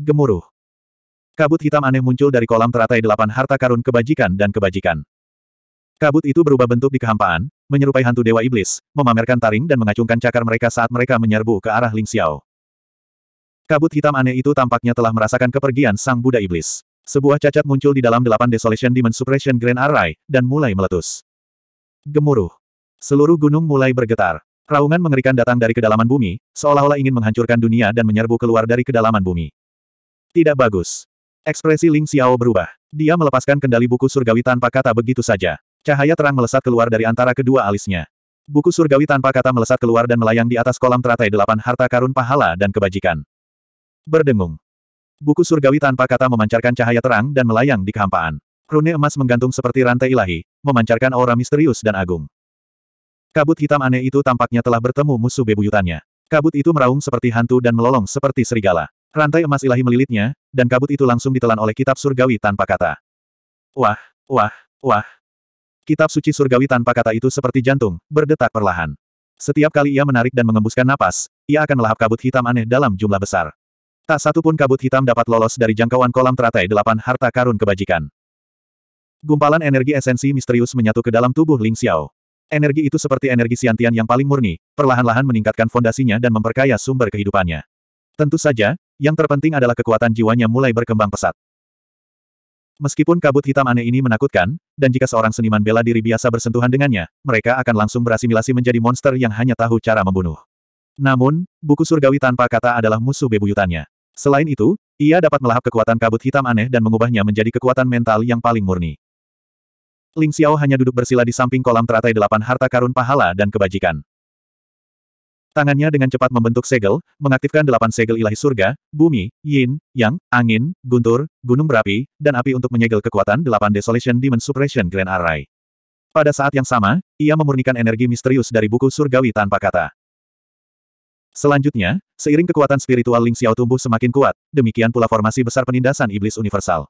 gemuruh. Kabut hitam aneh muncul dari kolam teratai delapan harta karun kebajikan dan kebajikan. Kabut itu berubah bentuk di kehampaan, menyerupai hantu dewa iblis, memamerkan taring dan mengacungkan cakar mereka saat mereka menyerbu ke arah Ling Xiao. Kabut hitam aneh itu tampaknya telah merasakan kepergian sang Buddha Iblis. Sebuah cacat muncul di dalam delapan Desolation Demon Suppression Grand Array, dan mulai meletus. Gemuruh. Seluruh gunung mulai bergetar. Raungan mengerikan datang dari kedalaman bumi, seolah-olah ingin menghancurkan dunia dan menyerbu keluar dari kedalaman bumi. Tidak bagus. Ekspresi Ling Xiao berubah. Dia melepaskan kendali buku surgawi tanpa kata begitu saja. Cahaya terang melesat keluar dari antara kedua alisnya. Buku surgawi tanpa kata melesat keluar dan melayang di atas kolam teratai delapan harta karun pahala dan kebajikan. Berdengung. Buku surgawi tanpa kata memancarkan cahaya terang dan melayang di kehampaan. Rune emas menggantung seperti rantai ilahi, memancarkan aura misterius dan agung. Kabut hitam aneh itu tampaknya telah bertemu musuh bebuyutannya. Kabut itu meraung seperti hantu dan melolong seperti serigala. Rantai emas ilahi melilitnya, dan kabut itu langsung ditelan oleh kitab surgawi tanpa kata. Wah, wah, wah. Kitab suci surgawi tanpa kata itu seperti jantung, berdetak perlahan. Setiap kali ia menarik dan mengembuskan napas, ia akan melahap kabut hitam aneh dalam jumlah besar. Tak satu pun kabut hitam dapat lolos dari jangkauan kolam teratai delapan harta karun kebajikan. Gumpalan energi esensi misterius menyatu ke dalam tubuh Ling Xiao. Energi itu seperti energi siantian yang paling murni, perlahan-lahan meningkatkan fondasinya dan memperkaya sumber kehidupannya. Tentu saja, yang terpenting adalah kekuatan jiwanya mulai berkembang pesat. Meskipun kabut hitam aneh ini menakutkan, dan jika seorang seniman bela diri biasa bersentuhan dengannya, mereka akan langsung berasimilasi menjadi monster yang hanya tahu cara membunuh. Namun, buku surgawi tanpa kata adalah musuh bebuyutannya. Selain itu, ia dapat melahap kekuatan kabut hitam aneh dan mengubahnya menjadi kekuatan mental yang paling murni. Ling Xiao hanya duduk bersila di samping kolam teratai delapan harta karun pahala dan kebajikan. Tangannya dengan cepat membentuk segel, mengaktifkan delapan segel ilahi surga, bumi, yin, yang, angin, guntur, gunung berapi, dan api untuk menyegel kekuatan delapan Desolation Demon Suppression Grand Array. Pada saat yang sama, ia memurnikan energi misterius dari buku surgawi tanpa kata. Selanjutnya, seiring kekuatan spiritual Ling Xiao tumbuh semakin kuat, demikian pula formasi besar penindasan iblis universal.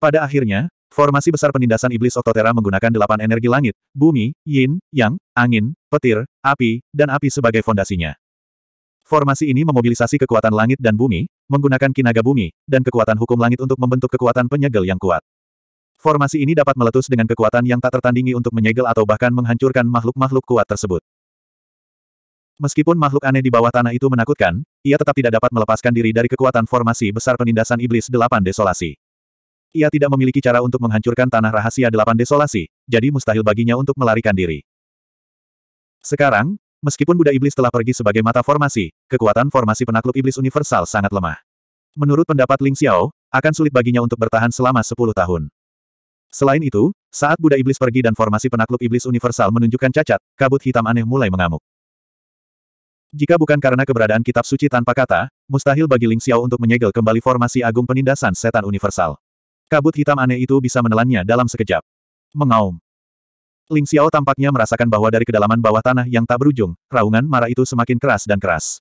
Pada akhirnya, Formasi besar penindasan iblis Oktotera menggunakan delapan energi langit, bumi, yin, yang, angin, petir, api, dan api sebagai fondasinya. Formasi ini memobilisasi kekuatan langit dan bumi, menggunakan kinaga bumi, dan kekuatan hukum langit untuk membentuk kekuatan penyegel yang kuat. Formasi ini dapat meletus dengan kekuatan yang tak tertandingi untuk menyegel atau bahkan menghancurkan makhluk-makhluk kuat tersebut. Meskipun makhluk aneh di bawah tanah itu menakutkan, ia tetap tidak dapat melepaskan diri dari kekuatan formasi besar penindasan iblis delapan desolasi. Ia tidak memiliki cara untuk menghancurkan tanah rahasia delapan desolasi, jadi mustahil baginya untuk melarikan diri. Sekarang, meskipun Buddha Iblis telah pergi sebagai mata formasi, kekuatan formasi penakluk Iblis Universal sangat lemah. Menurut pendapat Ling Xiao, akan sulit baginya untuk bertahan selama sepuluh tahun. Selain itu, saat Buddha Iblis pergi dan formasi penakluk Iblis Universal menunjukkan cacat, kabut hitam aneh mulai mengamuk. Jika bukan karena keberadaan kitab suci tanpa kata, mustahil bagi Ling Xiao untuk menyegel kembali formasi agung penindasan setan universal. Kabut hitam aneh itu bisa menelannya dalam sekejap. Mengaum. Ling Xiao tampaknya merasakan bahwa dari kedalaman bawah tanah yang tak berujung, raungan marah itu semakin keras dan keras.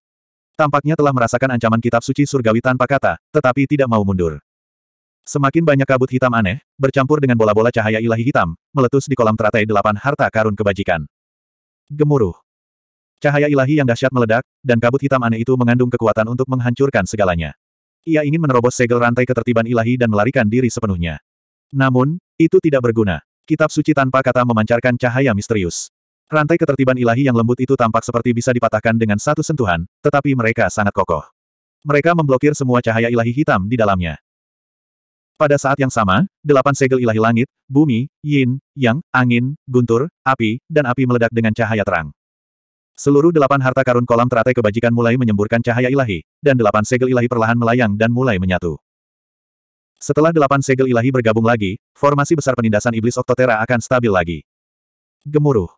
Tampaknya telah merasakan ancaman kitab suci surgawi tanpa kata, tetapi tidak mau mundur. Semakin banyak kabut hitam aneh, bercampur dengan bola-bola cahaya ilahi hitam, meletus di kolam teratai delapan harta karun kebajikan. Gemuruh. Cahaya ilahi yang dahsyat meledak, dan kabut hitam aneh itu mengandung kekuatan untuk menghancurkan segalanya. Ia ingin menerobos segel rantai ketertiban ilahi dan melarikan diri sepenuhnya. Namun, itu tidak berguna. Kitab suci tanpa kata memancarkan cahaya misterius. Rantai ketertiban ilahi yang lembut itu tampak seperti bisa dipatahkan dengan satu sentuhan, tetapi mereka sangat kokoh. Mereka memblokir semua cahaya ilahi hitam di dalamnya. Pada saat yang sama, delapan segel ilahi langit, bumi, yin, yang, angin, guntur, api, dan api meledak dengan cahaya terang. Seluruh delapan harta karun kolam teratai kebajikan mulai menyemburkan cahaya ilahi, dan delapan segel ilahi perlahan melayang dan mulai menyatu. Setelah delapan segel ilahi bergabung lagi, formasi besar penindasan iblis Oktotera akan stabil lagi. Gemuruh.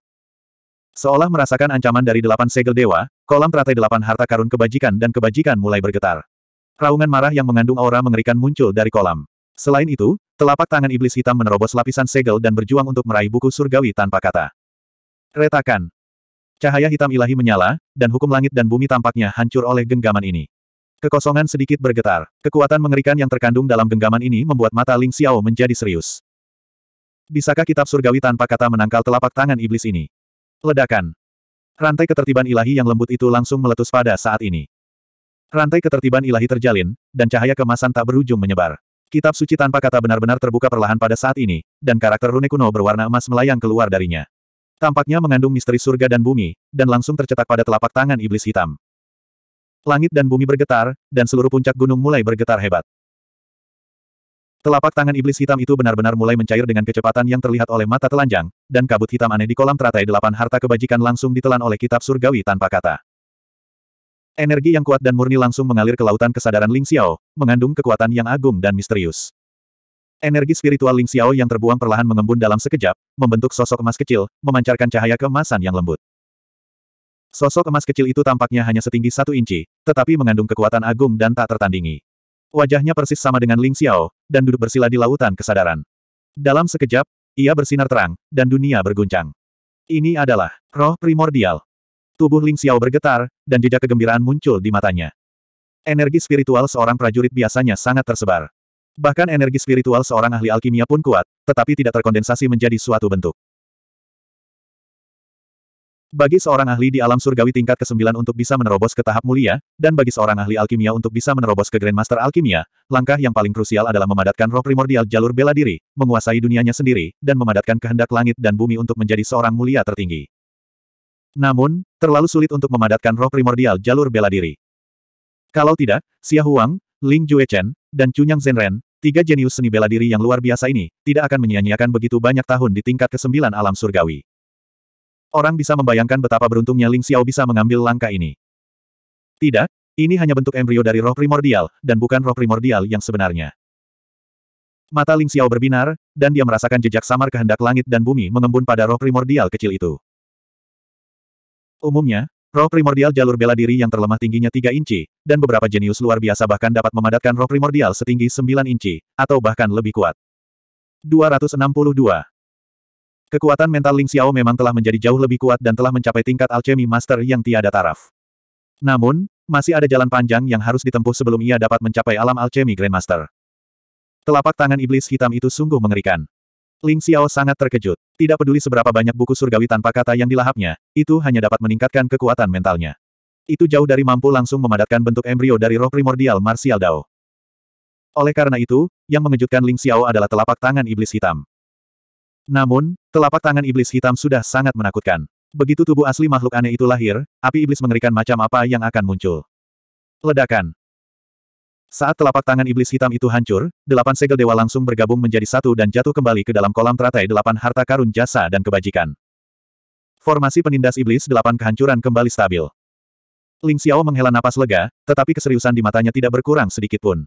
Seolah merasakan ancaman dari delapan segel dewa, kolam teratai delapan harta karun kebajikan dan kebajikan mulai bergetar. Raungan marah yang mengandung aura mengerikan muncul dari kolam. Selain itu, telapak tangan iblis hitam menerobos lapisan segel dan berjuang untuk meraih buku surgawi tanpa kata. Retakan. Cahaya hitam ilahi menyala, dan hukum langit dan bumi tampaknya hancur oleh genggaman ini. Kekosongan sedikit bergetar. Kekuatan mengerikan yang terkandung dalam genggaman ini membuat mata Ling Xiao menjadi serius. Bisakah kitab surgawi tanpa kata menangkal telapak tangan iblis ini? Ledakan. Rantai ketertiban ilahi yang lembut itu langsung meletus pada saat ini. Rantai ketertiban ilahi terjalin, dan cahaya kemasan tak berujung menyebar. Kitab suci tanpa kata benar-benar terbuka perlahan pada saat ini, dan karakter rune kuno berwarna emas melayang keluar darinya. Tampaknya mengandung misteri surga dan bumi, dan langsung tercetak pada telapak tangan iblis hitam. Langit dan bumi bergetar, dan seluruh puncak gunung mulai bergetar hebat. Telapak tangan iblis hitam itu benar-benar mulai mencair dengan kecepatan yang terlihat oleh mata telanjang, dan kabut hitam aneh di kolam teratai delapan harta kebajikan langsung ditelan oleh kitab surgawi tanpa kata. Energi yang kuat dan murni langsung mengalir ke lautan kesadaran Ling Xiao, mengandung kekuatan yang agung dan misterius. Energi spiritual Ling Xiao yang terbuang perlahan mengembun dalam sekejap, membentuk sosok emas kecil, memancarkan cahaya kemasan yang lembut. Sosok emas kecil itu tampaknya hanya setinggi satu inci, tetapi mengandung kekuatan agung dan tak tertandingi. Wajahnya persis sama dengan Ling Xiao, dan duduk bersila di lautan kesadaran. Dalam sekejap, ia bersinar terang, dan dunia berguncang. Ini adalah roh primordial. Tubuh Ling Xiao bergetar, dan jejak kegembiraan muncul di matanya. Energi spiritual seorang prajurit biasanya sangat tersebar. Bahkan energi spiritual seorang ahli alkimia pun kuat, tetapi tidak terkondensasi menjadi suatu bentuk. Bagi seorang ahli di alam surgawi tingkat ke-9 untuk bisa menerobos ke tahap mulia, dan bagi seorang ahli alkimia untuk bisa menerobos ke Grandmaster Alkimia, langkah yang paling krusial adalah memadatkan roh primordial jalur bela diri, menguasai dunianya sendiri, dan memadatkan kehendak langit dan bumi untuk menjadi seorang mulia tertinggi. Namun, terlalu sulit untuk memadatkan roh primordial jalur bela diri. Kalau tidak, Xia Huang, Ling Juechen, dan Chunyang Zhenren, Tiga jenius seni bela diri yang luar biasa ini, tidak akan menyia-nyiakan begitu banyak tahun di tingkat kesembilan alam surgawi. Orang bisa membayangkan betapa beruntungnya Ling Xiao bisa mengambil langkah ini. Tidak, ini hanya bentuk embrio dari roh primordial, dan bukan roh primordial yang sebenarnya. Mata Ling Xiao berbinar, dan dia merasakan jejak samar kehendak langit dan bumi mengembun pada roh primordial kecil itu. Umumnya, Roh primordial jalur bela diri yang terlemah tingginya 3 inci, dan beberapa jenius luar biasa bahkan dapat memadatkan roh primordial setinggi 9 inci, atau bahkan lebih kuat. 262. Kekuatan mental Ling Xiao memang telah menjadi jauh lebih kuat dan telah mencapai tingkat alchemy master yang tiada taraf. Namun, masih ada jalan panjang yang harus ditempuh sebelum ia dapat mencapai alam alchemy grandmaster. Telapak tangan iblis hitam itu sungguh mengerikan. Ling Xiao sangat terkejut. Tidak peduli seberapa banyak buku surgawi tanpa kata yang dilahapnya, itu hanya dapat meningkatkan kekuatan mentalnya. Itu jauh dari mampu langsung memadatkan bentuk embrio dari roh primordial Martial Dao. Oleh karena itu, yang mengejutkan Ling Xiao adalah telapak tangan iblis hitam. Namun, telapak tangan iblis hitam sudah sangat menakutkan. Begitu tubuh asli makhluk aneh itu lahir, api iblis mengerikan macam apa yang akan muncul. Ledakan. Saat telapak tangan iblis hitam itu hancur, delapan segel dewa langsung bergabung menjadi satu dan jatuh kembali ke dalam kolam teratai delapan harta karun jasa dan kebajikan. Formasi penindas iblis delapan kehancuran kembali stabil. Ling Xiao menghela napas lega, tetapi keseriusan di matanya tidak berkurang sedikit pun.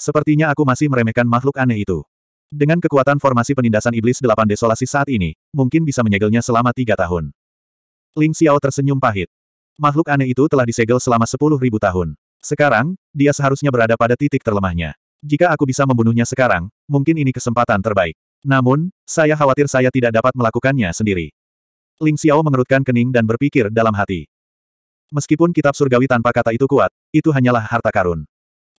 Sepertinya aku masih meremehkan makhluk aneh itu. Dengan kekuatan formasi penindasan iblis delapan desolasi saat ini, mungkin bisa menyegelnya selama tiga tahun. Ling Xiao tersenyum pahit. Makhluk aneh itu telah disegel selama sepuluh ribu tahun. Sekarang, dia seharusnya berada pada titik terlemahnya. Jika aku bisa membunuhnya sekarang, mungkin ini kesempatan terbaik. Namun, saya khawatir saya tidak dapat melakukannya sendiri. Ling Xiao mengerutkan kening dan berpikir dalam hati. Meskipun kitab surgawi tanpa kata itu kuat, itu hanyalah harta karun.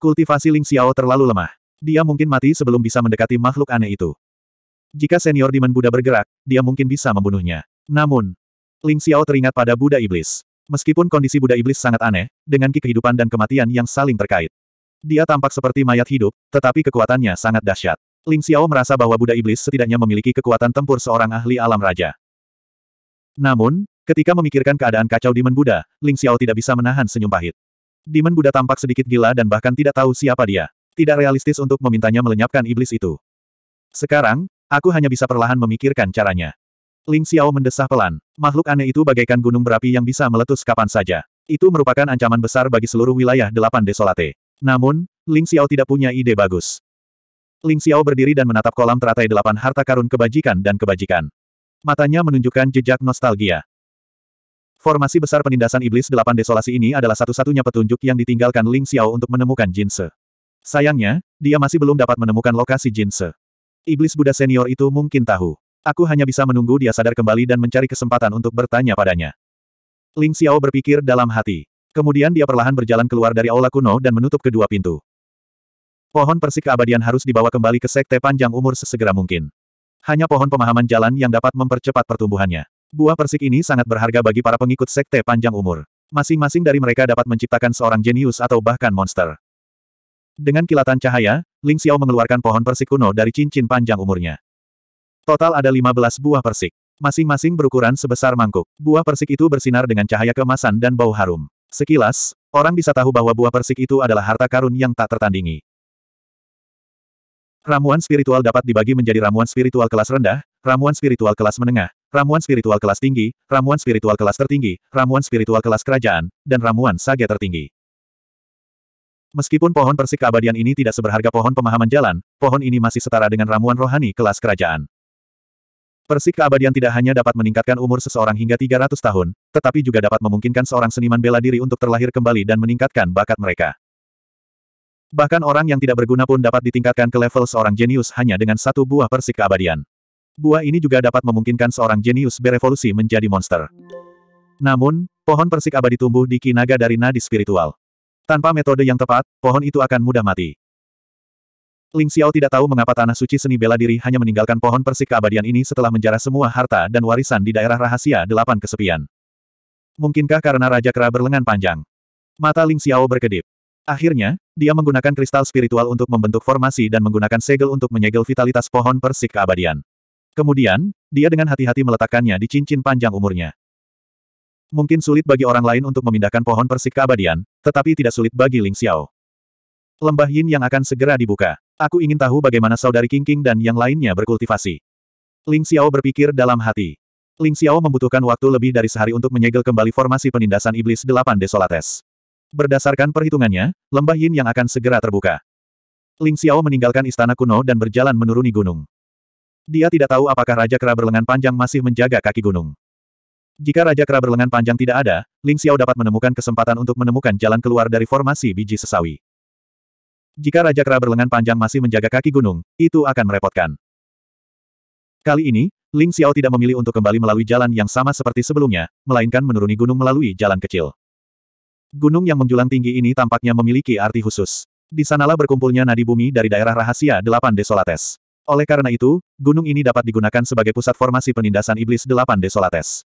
Kultivasi Ling Xiao terlalu lemah. Dia mungkin mati sebelum bisa mendekati makhluk aneh itu. Jika senior Demon Buddha bergerak, dia mungkin bisa membunuhnya. Namun, Ling Xiao teringat pada Buddha Iblis. Meskipun kondisi Buddha Iblis sangat aneh, dengan ki kehidupan dan kematian yang saling terkait. Dia tampak seperti mayat hidup, tetapi kekuatannya sangat dahsyat. Ling Xiao merasa bahwa Buddha Iblis setidaknya memiliki kekuatan tempur seorang ahli alam raja. Namun, ketika memikirkan keadaan kacau Demon Buddha, Ling Xiao tidak bisa menahan senyum pahit. Demon Buddha tampak sedikit gila dan bahkan tidak tahu siapa dia. Tidak realistis untuk memintanya melenyapkan iblis itu. Sekarang, aku hanya bisa perlahan memikirkan caranya. Ling Xiao mendesah pelan. Makhluk aneh itu bagaikan gunung berapi yang bisa meletus kapan saja. Itu merupakan ancaman besar bagi seluruh wilayah delapan desolate. Namun, Ling Xiao tidak punya ide bagus. Ling Xiao berdiri dan menatap kolam teratai delapan harta karun kebajikan dan kebajikan. Matanya menunjukkan jejak nostalgia. Formasi besar penindasan iblis delapan desolasi ini adalah satu-satunya petunjuk yang ditinggalkan Ling Xiao untuk menemukan Jin Se. Sayangnya, dia masih belum dapat menemukan lokasi Jin Se. Iblis Buddha senior itu mungkin tahu. Aku hanya bisa menunggu dia sadar kembali dan mencari kesempatan untuk bertanya padanya. Ling Xiao berpikir dalam hati. Kemudian dia perlahan berjalan keluar dari aula kuno dan menutup kedua pintu. Pohon persik keabadian harus dibawa kembali ke sekte panjang umur sesegera mungkin. Hanya pohon pemahaman jalan yang dapat mempercepat pertumbuhannya. Buah persik ini sangat berharga bagi para pengikut sekte panjang umur. Masing-masing dari mereka dapat menciptakan seorang jenius atau bahkan monster. Dengan kilatan cahaya, Ling Xiao mengeluarkan pohon persik kuno dari cincin panjang umurnya. Total ada 15 buah persik. Masing-masing berukuran sebesar mangkuk. Buah persik itu bersinar dengan cahaya kemasan dan bau harum. Sekilas, orang bisa tahu bahwa buah persik itu adalah harta karun yang tak tertandingi. Ramuan spiritual dapat dibagi menjadi ramuan spiritual kelas rendah, ramuan spiritual kelas menengah, ramuan spiritual kelas tinggi, ramuan spiritual kelas tertinggi, ramuan spiritual kelas kerajaan, dan ramuan sage tertinggi. Meskipun pohon persik keabadian ini tidak seberharga pohon pemahaman jalan, pohon ini masih setara dengan ramuan rohani kelas kerajaan. Persik keabadian tidak hanya dapat meningkatkan umur seseorang hingga 300 tahun, tetapi juga dapat memungkinkan seorang seniman bela diri untuk terlahir kembali dan meningkatkan bakat mereka. Bahkan orang yang tidak berguna pun dapat ditingkatkan ke level seorang jenius hanya dengan satu buah persik keabadian. Buah ini juga dapat memungkinkan seorang jenius berevolusi menjadi monster. Namun, pohon persik abadi tumbuh di kinaga dari nadi spiritual. Tanpa metode yang tepat, pohon itu akan mudah mati. Ling Xiao tidak tahu mengapa tanah suci seni bela diri hanya meninggalkan pohon persik keabadian ini setelah menjara semua harta dan warisan di daerah rahasia delapan kesepian. Mungkinkah karena Raja Kera berlengan panjang? Mata Ling Xiao berkedip. Akhirnya, dia menggunakan kristal spiritual untuk membentuk formasi dan menggunakan segel untuk menyegel vitalitas pohon persik keabadian. Kemudian, dia dengan hati-hati meletakkannya di cincin panjang umurnya. Mungkin sulit bagi orang lain untuk memindahkan pohon persik keabadian, tetapi tidak sulit bagi Ling Xiao. Lembah Yin yang akan segera dibuka. Aku ingin tahu bagaimana saudari King King dan yang lainnya berkultivasi. Ling Xiao berpikir dalam hati. Ling Xiao membutuhkan waktu lebih dari sehari untuk menyegel kembali formasi penindasan iblis delapan desolates. Berdasarkan perhitungannya, lembah yin yang akan segera terbuka. Ling Xiao meninggalkan istana kuno dan berjalan menuruni gunung. Dia tidak tahu apakah Raja Kera berlengan panjang masih menjaga kaki gunung. Jika Raja Kera berlengan panjang tidak ada, Ling Xiao dapat menemukan kesempatan untuk menemukan jalan keluar dari formasi biji sesawi. Jika Raja Kera berlengan panjang masih menjaga kaki gunung, itu akan merepotkan. Kali ini, Ling Xiao tidak memilih untuk kembali melalui jalan yang sama seperti sebelumnya, melainkan menuruni gunung melalui jalan kecil. Gunung yang menjulang tinggi ini tampaknya memiliki arti khusus. Di sanalah berkumpulnya nadi bumi dari daerah rahasia Delapan Desolates. Oleh karena itu, gunung ini dapat digunakan sebagai pusat formasi penindasan iblis Delapan Desolates.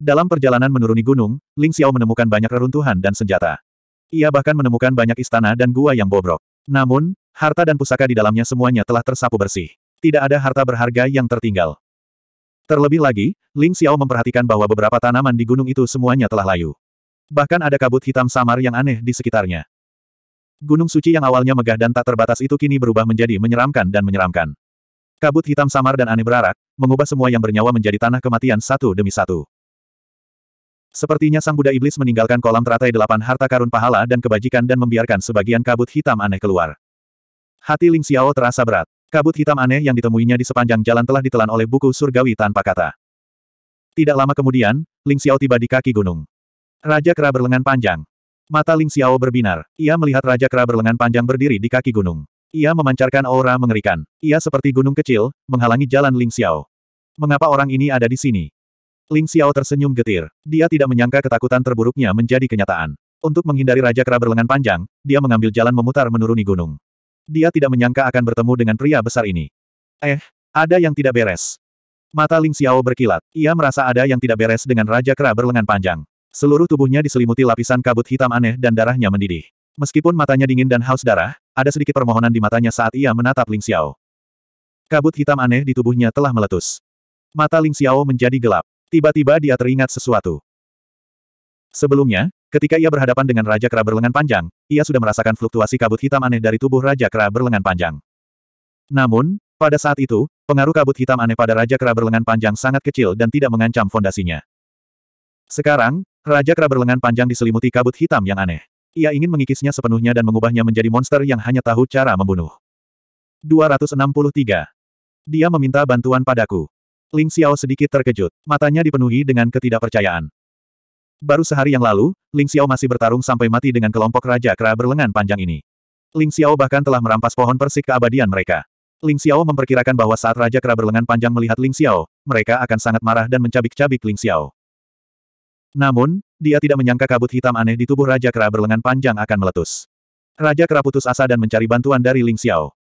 Dalam perjalanan menuruni gunung, Ling Xiao menemukan banyak reruntuhan dan senjata. Ia bahkan menemukan banyak istana dan gua yang bobrok. Namun, harta dan pusaka di dalamnya semuanya telah tersapu bersih. Tidak ada harta berharga yang tertinggal. Terlebih lagi, Ling Xiao memperhatikan bahwa beberapa tanaman di gunung itu semuanya telah layu. Bahkan ada kabut hitam samar yang aneh di sekitarnya. Gunung suci yang awalnya megah dan tak terbatas itu kini berubah menjadi menyeramkan dan menyeramkan. Kabut hitam samar dan aneh berarak, mengubah semua yang bernyawa menjadi tanah kematian satu demi satu. Sepertinya sang Buddha Iblis meninggalkan kolam teratai delapan harta karun pahala dan kebajikan dan membiarkan sebagian kabut hitam aneh keluar. Hati Ling Xiao terasa berat. Kabut hitam aneh yang ditemuinya di sepanjang jalan telah ditelan oleh buku surgawi tanpa kata. Tidak lama kemudian, Ling Xiao tiba di kaki gunung. Raja Kera berlengan panjang. Mata Ling Xiao berbinar. Ia melihat Raja Kera berlengan panjang berdiri di kaki gunung. Ia memancarkan aura mengerikan. Ia seperti gunung kecil, menghalangi jalan Ling Xiao. Mengapa orang ini ada di sini? Ling Xiao tersenyum getir. Dia tidak menyangka ketakutan terburuknya menjadi kenyataan. Untuk menghindari Raja Kera berlengan panjang, dia mengambil jalan memutar menuruni gunung. Dia tidak menyangka akan bertemu dengan pria besar ini. Eh, ada yang tidak beres. Mata Ling Xiao berkilat. Ia merasa ada yang tidak beres dengan Raja Kera berlengan panjang. Seluruh tubuhnya diselimuti lapisan kabut hitam aneh dan darahnya mendidih. Meskipun matanya dingin dan haus darah, ada sedikit permohonan di matanya saat ia menatap Ling Xiao. Kabut hitam aneh di tubuhnya telah meletus. Mata Ling Xiao menjadi gelap. Tiba-tiba dia teringat sesuatu. Sebelumnya, ketika ia berhadapan dengan Raja Kera berlengan panjang, ia sudah merasakan fluktuasi kabut hitam aneh dari tubuh Raja Kera berlengan panjang. Namun, pada saat itu, pengaruh kabut hitam aneh pada Raja Kera berlengan panjang sangat kecil dan tidak mengancam fondasinya. Sekarang, Raja Kera berlengan panjang diselimuti kabut hitam yang aneh. Ia ingin mengikisnya sepenuhnya dan mengubahnya menjadi monster yang hanya tahu cara membunuh. 263. Dia meminta bantuan padaku. Ling Xiao sedikit terkejut, matanya dipenuhi dengan ketidakpercayaan. Baru sehari yang lalu, Ling Xiao masih bertarung sampai mati dengan kelompok Raja Kera berlengan panjang ini. Ling Xiao bahkan telah merampas pohon persik keabadian mereka. Ling Xiao memperkirakan bahwa saat Raja Kera berlengan panjang melihat Ling Xiao, mereka akan sangat marah dan mencabik-cabik Ling Xiao. Namun, dia tidak menyangka kabut hitam aneh di tubuh Raja Kera berlengan panjang akan meletus. Raja Kera putus asa dan mencari bantuan dari Ling Xiao.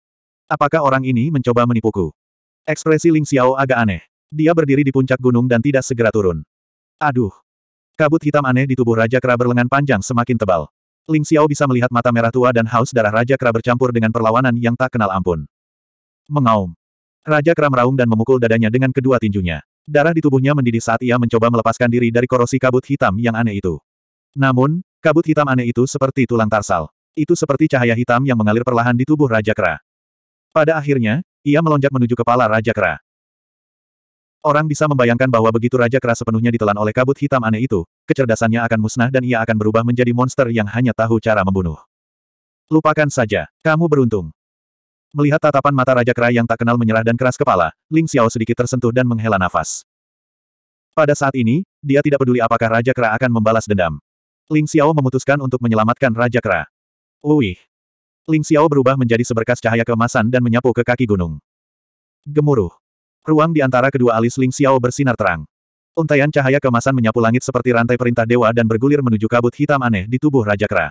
Apakah orang ini mencoba menipuku? Ekspresi Ling Xiao agak aneh. Dia berdiri di puncak gunung dan tidak segera turun. Aduh. Kabut hitam aneh di tubuh Raja Kera berlengan panjang semakin tebal. Ling Xiao bisa melihat mata merah tua dan haus darah Raja Kera bercampur dengan perlawanan yang tak kenal ampun. Mengaum. Raja Kera meraung dan memukul dadanya dengan kedua tinjunya. Darah di tubuhnya mendidih saat ia mencoba melepaskan diri dari korosi kabut hitam yang aneh itu. Namun, kabut hitam aneh itu seperti tulang tarsal. Itu seperti cahaya hitam yang mengalir perlahan di tubuh Raja Kera. Pada akhirnya, ia melonjak menuju kepala Raja Kera. Orang bisa membayangkan bahwa begitu Raja Keras sepenuhnya ditelan oleh kabut hitam aneh itu, kecerdasannya akan musnah dan ia akan berubah menjadi monster yang hanya tahu cara membunuh. Lupakan saja, kamu beruntung. Melihat tatapan mata Raja Kera yang tak kenal menyerah dan keras kepala, Ling Xiao sedikit tersentuh dan menghela nafas. Pada saat ini, dia tidak peduli apakah Raja Kera akan membalas dendam. Ling Xiao memutuskan untuk menyelamatkan Raja Kera. Uih! Ling Xiao berubah menjadi seberkas cahaya kemasan dan menyapu ke kaki gunung. Gemuruh. Ruang di antara kedua alis Ling Xiao bersinar terang. Untaian cahaya kemasan menyapu langit seperti rantai perintah dewa dan bergulir menuju kabut hitam aneh di tubuh Raja Kera.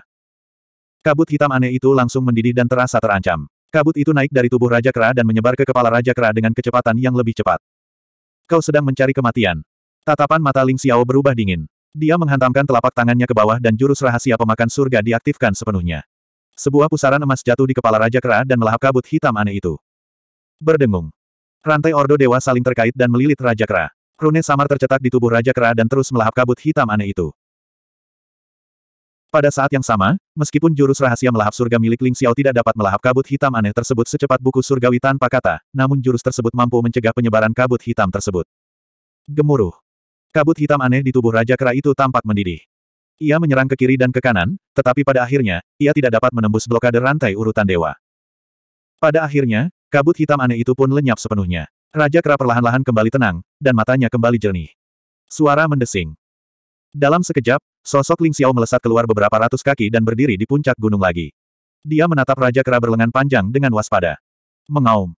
Kabut hitam aneh itu langsung mendidih dan terasa terancam. Kabut itu naik dari tubuh Raja Kera dan menyebar ke kepala Raja Kera dengan kecepatan yang lebih cepat. Kau sedang mencari kematian. Tatapan mata Ling Xiao berubah dingin. Dia menghantamkan telapak tangannya ke bawah dan jurus rahasia pemakan surga diaktifkan sepenuhnya. Sebuah pusaran emas jatuh di kepala Raja Kera dan melahap kabut hitam aneh itu. Berdengung. Rantai Ordo Dewa saling terkait dan melilit Raja Kera. Rune samar tercetak di tubuh Raja Kera dan terus melahap kabut hitam aneh itu. Pada saat yang sama, meskipun jurus rahasia melahap surga milik Ling Xiao tidak dapat melahap kabut hitam aneh tersebut secepat buku surgawi tanpa kata, namun jurus tersebut mampu mencegah penyebaran kabut hitam tersebut. Gemuruh. Kabut hitam aneh di tubuh Raja Kera itu tampak mendidih. Ia menyerang ke kiri dan ke kanan, tetapi pada akhirnya, ia tidak dapat menembus blokade rantai urutan dewa. Pada akhirnya, Kabut hitam aneh itu pun lenyap sepenuhnya. Raja Kera perlahan-lahan kembali tenang, dan matanya kembali jernih. Suara mendesing. Dalam sekejap, sosok Ling Xiao melesat keluar beberapa ratus kaki dan berdiri di puncak gunung lagi. Dia menatap Raja Kera berlengan panjang dengan waspada. Mengaum.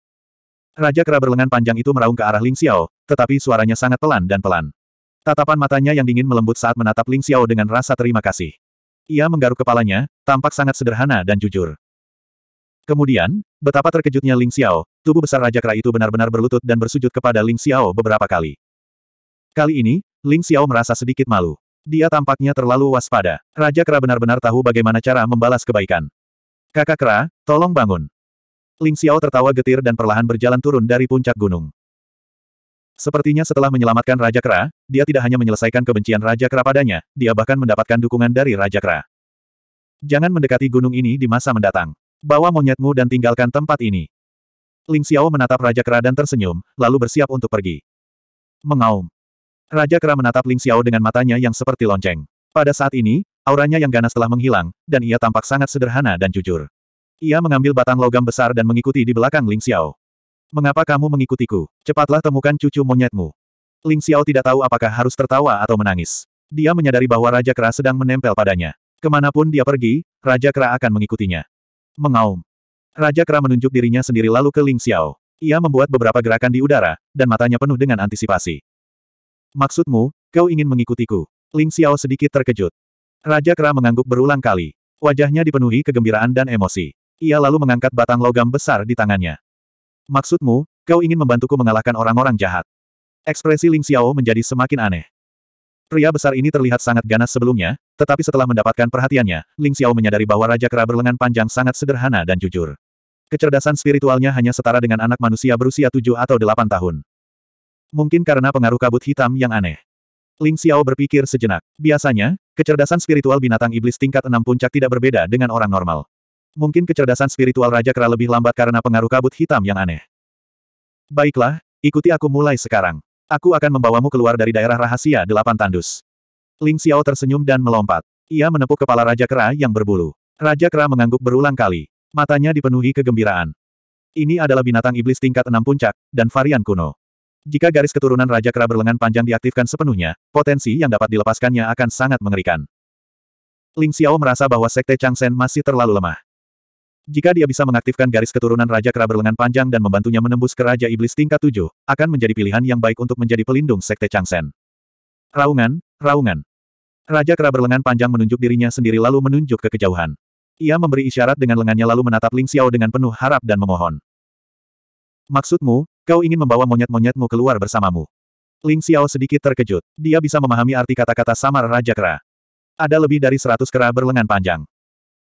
Raja Kera berlengan panjang itu meraung ke arah Ling Xiao, tetapi suaranya sangat pelan dan pelan. Tatapan matanya yang dingin melembut saat menatap Ling Xiao dengan rasa terima kasih. Ia menggaruk kepalanya, tampak sangat sederhana dan jujur. Kemudian, betapa terkejutnya Ling Xiao, tubuh besar Raja Kera itu benar-benar berlutut dan bersujud kepada Ling Xiao beberapa kali. Kali ini, Ling Xiao merasa sedikit malu. Dia tampaknya terlalu waspada. Raja Kera benar-benar tahu bagaimana cara membalas kebaikan. Kakak Kera, tolong bangun. Ling Xiao tertawa getir dan perlahan berjalan turun dari puncak gunung. Sepertinya setelah menyelamatkan Raja Kera, dia tidak hanya menyelesaikan kebencian Raja Kera padanya, dia bahkan mendapatkan dukungan dari Raja Kera. Jangan mendekati gunung ini di masa mendatang. Bawa monyetmu dan tinggalkan tempat ini. Ling Xiao menatap Raja Kera dan tersenyum, lalu bersiap untuk pergi. Mengaum. Raja Kera menatap Ling Xiao dengan matanya yang seperti lonceng. Pada saat ini, auranya yang ganas telah menghilang, dan ia tampak sangat sederhana dan jujur. Ia mengambil batang logam besar dan mengikuti di belakang Ling Xiao. Mengapa kamu mengikutiku? Cepatlah temukan cucu monyetmu. Ling Xiao tidak tahu apakah harus tertawa atau menangis. Dia menyadari bahwa Raja Kera sedang menempel padanya. Kemanapun dia pergi, Raja Kera akan mengikutinya. Mengaum. Raja Kera menunjuk dirinya sendiri lalu ke Ling Xiao. Ia membuat beberapa gerakan di udara, dan matanya penuh dengan antisipasi. Maksudmu, kau ingin mengikutiku? Ling Xiao sedikit terkejut. Raja Kera mengangguk berulang kali. Wajahnya dipenuhi kegembiraan dan emosi. Ia lalu mengangkat batang logam besar di tangannya. Maksudmu, kau ingin membantuku mengalahkan orang-orang jahat? Ekspresi Ling Xiao menjadi semakin aneh. Pria besar ini terlihat sangat ganas sebelumnya, tetapi setelah mendapatkan perhatiannya, Ling Xiao menyadari bahwa Raja Kera berlengan panjang sangat sederhana dan jujur. Kecerdasan spiritualnya hanya setara dengan anak manusia berusia tujuh atau delapan tahun. Mungkin karena pengaruh kabut hitam yang aneh. Ling Xiao berpikir sejenak. Biasanya, kecerdasan spiritual binatang iblis tingkat enam puncak tidak berbeda dengan orang normal. Mungkin kecerdasan spiritual Raja Kera lebih lambat karena pengaruh kabut hitam yang aneh. Baiklah, ikuti aku mulai sekarang. Aku akan membawamu keluar dari daerah rahasia delapan tandus. Ling Xiao tersenyum dan melompat. Ia menepuk kepala Raja Kera yang berbulu. Raja Kera mengangguk berulang kali. Matanya dipenuhi kegembiraan. Ini adalah binatang iblis tingkat enam puncak, dan varian kuno. Jika garis keturunan Raja Kera berlengan panjang diaktifkan sepenuhnya, potensi yang dapat dilepaskannya akan sangat mengerikan. Ling Xiao merasa bahwa Sekte Changsen masih terlalu lemah. Jika dia bisa mengaktifkan garis keturunan Raja Kera berlengan panjang dan membantunya menembus ke Raja Iblis tingkat 7, akan menjadi pilihan yang baik untuk menjadi pelindung Sekte Changsen. Raungan, raungan. Raja Kera berlengan panjang menunjuk dirinya sendiri lalu menunjuk ke kejauhan. Ia memberi isyarat dengan lengannya lalu menatap Ling Xiao dengan penuh harap dan memohon. Maksudmu, kau ingin membawa monyet-monyetmu keluar bersamamu? Ling Xiao sedikit terkejut. Dia bisa memahami arti kata-kata samar Raja Kera. Ada lebih dari seratus kera berlengan panjang.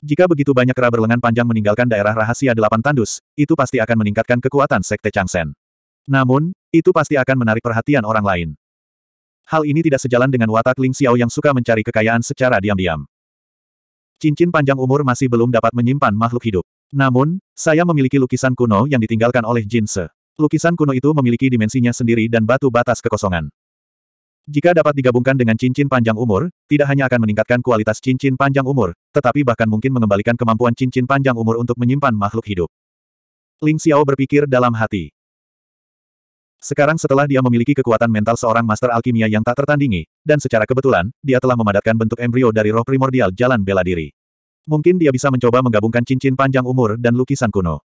Jika begitu banyak kera berlengan panjang meninggalkan daerah rahasia delapan tandus, itu pasti akan meningkatkan kekuatan Sekte Changsen. Namun, itu pasti akan menarik perhatian orang lain. Hal ini tidak sejalan dengan watak Ling Xiao yang suka mencari kekayaan secara diam-diam. Cincin panjang umur masih belum dapat menyimpan makhluk hidup. Namun, saya memiliki lukisan kuno yang ditinggalkan oleh Jin Se. Lukisan kuno itu memiliki dimensinya sendiri dan batu batas kekosongan. Jika dapat digabungkan dengan cincin panjang umur, tidak hanya akan meningkatkan kualitas cincin panjang umur, tetapi bahkan mungkin mengembalikan kemampuan cincin panjang umur untuk menyimpan makhluk hidup. Ling Xiao berpikir dalam hati. Sekarang setelah dia memiliki kekuatan mental seorang master alkimia yang tak tertandingi, dan secara kebetulan, dia telah memadatkan bentuk embrio dari roh primordial jalan bela diri. Mungkin dia bisa mencoba menggabungkan cincin panjang umur dan lukisan kuno.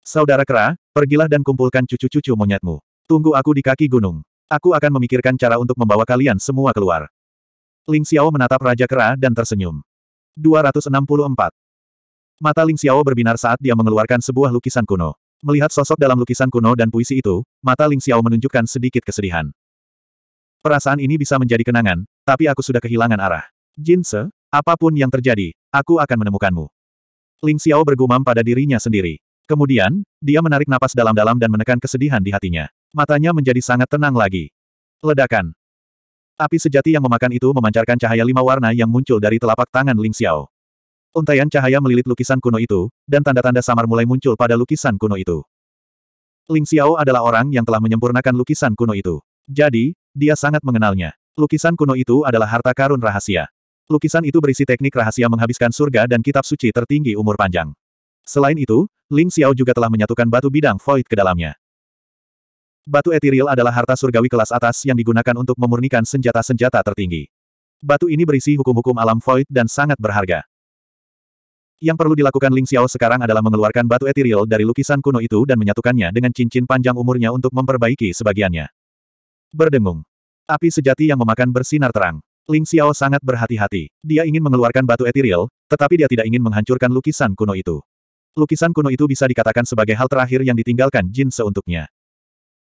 Saudara Kera, pergilah dan kumpulkan cucu-cucu monyetmu. Tunggu aku di kaki gunung. Aku akan memikirkan cara untuk membawa kalian semua keluar. Ling Xiao menatap Raja Kera dan tersenyum. 264. Mata Ling Xiao berbinar saat dia mengeluarkan sebuah lukisan kuno. Melihat sosok dalam lukisan kuno dan puisi itu, mata Ling Xiao menunjukkan sedikit kesedihan. Perasaan ini bisa menjadi kenangan, tapi aku sudah kehilangan arah. Jin Se, apapun yang terjadi, aku akan menemukanmu. Ling Xiao bergumam pada dirinya sendiri. Kemudian, dia menarik napas dalam-dalam dan menekan kesedihan di hatinya. Matanya menjadi sangat tenang lagi. Ledakan. Api sejati yang memakan itu memancarkan cahaya lima warna yang muncul dari telapak tangan Ling Xiao. Untaian cahaya melilit lukisan kuno itu, dan tanda-tanda samar mulai muncul pada lukisan kuno itu. Ling Xiao adalah orang yang telah menyempurnakan lukisan kuno itu. Jadi, dia sangat mengenalnya. Lukisan kuno itu adalah harta karun rahasia. Lukisan itu berisi teknik rahasia menghabiskan surga dan kitab suci tertinggi umur panjang. Selain itu, Ling Xiao juga telah menyatukan batu bidang void ke dalamnya. Batu etiril adalah harta surgawi kelas atas yang digunakan untuk memurnikan senjata-senjata tertinggi. Batu ini berisi hukum-hukum alam void dan sangat berharga. Yang perlu dilakukan Ling Xiao sekarang adalah mengeluarkan batu etiril dari lukisan kuno itu dan menyatukannya dengan cincin panjang umurnya untuk memperbaiki sebagiannya. Berdengung. Api sejati yang memakan bersinar terang. Ling Xiao sangat berhati-hati. Dia ingin mengeluarkan batu etiril, tetapi dia tidak ingin menghancurkan lukisan kuno itu. Lukisan kuno itu bisa dikatakan sebagai hal terakhir yang ditinggalkan Jin seuntuknya.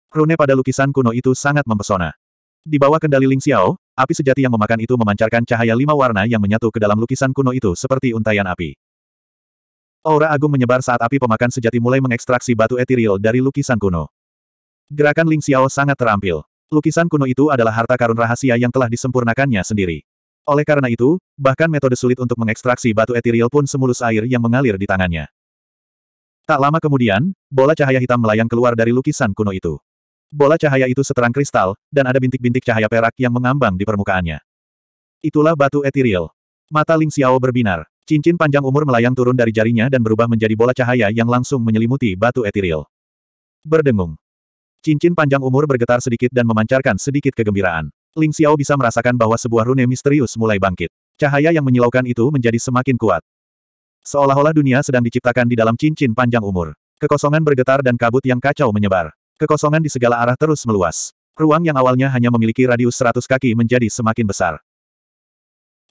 Rune pada lukisan kuno itu sangat mempesona. Di bawah kendali Ling Xiao, api sejati yang memakan itu memancarkan cahaya lima warna yang menyatu ke dalam lukisan kuno itu seperti untayan api. Aura agung menyebar saat api pemakan sejati mulai mengekstraksi batu etiril dari lukisan kuno. Gerakan Ling Xiao sangat terampil. Lukisan kuno itu adalah harta karun rahasia yang telah disempurnakannya sendiri. Oleh karena itu, bahkan metode sulit untuk mengekstraksi batu etiril pun semulus air yang mengalir di tangannya. Tak lama kemudian, bola cahaya hitam melayang keluar dari lukisan kuno itu. Bola cahaya itu seterang kristal, dan ada bintik-bintik cahaya perak yang mengambang di permukaannya. Itulah batu etiril. Mata Ling Xiao berbinar. Cincin panjang umur melayang turun dari jarinya dan berubah menjadi bola cahaya yang langsung menyelimuti batu etiril. Berdengung. Cincin panjang umur bergetar sedikit dan memancarkan sedikit kegembiraan. Ling Xiao bisa merasakan bahwa sebuah rune misterius mulai bangkit. Cahaya yang menyilaukan itu menjadi semakin kuat. Seolah-olah dunia sedang diciptakan di dalam cincin panjang umur. Kekosongan bergetar dan kabut yang kacau menyebar. Kekosongan di segala arah terus meluas. Ruang yang awalnya hanya memiliki radius 100 kaki menjadi semakin besar.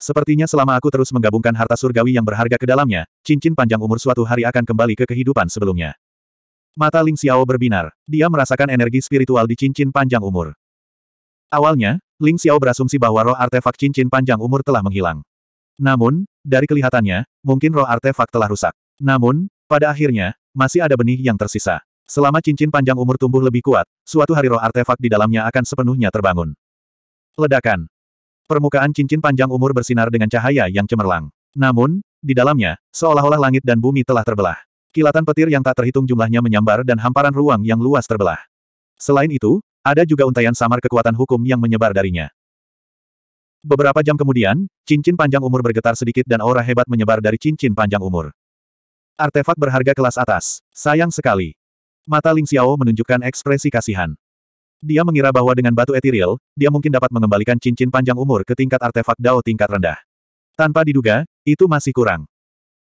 Sepertinya selama aku terus menggabungkan harta surgawi yang berharga ke dalamnya, cincin panjang umur suatu hari akan kembali ke kehidupan sebelumnya. Mata Ling Xiao berbinar. Dia merasakan energi spiritual di cincin panjang umur. Awalnya, Ling Xiao berasumsi bahwa roh artefak cincin panjang umur telah menghilang. Namun, dari kelihatannya, mungkin roh artefak telah rusak. Namun, pada akhirnya, masih ada benih yang tersisa. Selama cincin panjang umur tumbuh lebih kuat, suatu hari roh artefak di dalamnya akan sepenuhnya terbangun. Ledakan. Permukaan cincin panjang umur bersinar dengan cahaya yang cemerlang. Namun, di dalamnya, seolah-olah langit dan bumi telah terbelah. Kilatan petir yang tak terhitung jumlahnya menyambar dan hamparan ruang yang luas terbelah. Selain itu, ada juga untaian samar kekuatan hukum yang menyebar darinya. Beberapa jam kemudian, cincin panjang umur bergetar sedikit dan aura hebat menyebar dari cincin panjang umur. Artefak berharga kelas atas. Sayang sekali. Mata Ling Xiao menunjukkan ekspresi kasihan. Dia mengira bahwa dengan batu etiril, dia mungkin dapat mengembalikan cincin panjang umur ke tingkat artefak Dao tingkat rendah. Tanpa diduga, itu masih kurang.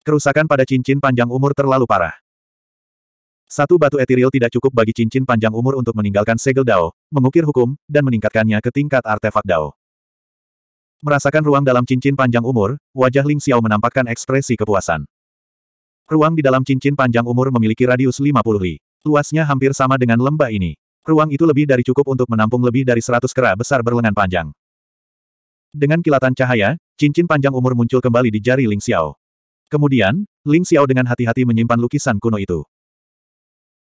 Kerusakan pada cincin panjang umur terlalu parah. Satu batu etiril tidak cukup bagi cincin panjang umur untuk meninggalkan segel Dao, mengukir hukum, dan meningkatkannya ke tingkat artefak Dao. Merasakan ruang dalam cincin panjang umur, wajah Ling Xiao menampakkan ekspresi kepuasan. Ruang di dalam cincin panjang umur memiliki radius 50 li. Luasnya hampir sama dengan lembah ini. Ruang itu lebih dari cukup untuk menampung lebih dari 100 kera besar berlengan panjang. Dengan kilatan cahaya, cincin panjang umur muncul kembali di jari Ling Xiao. Kemudian, Ling Xiao dengan hati-hati menyimpan lukisan kuno itu.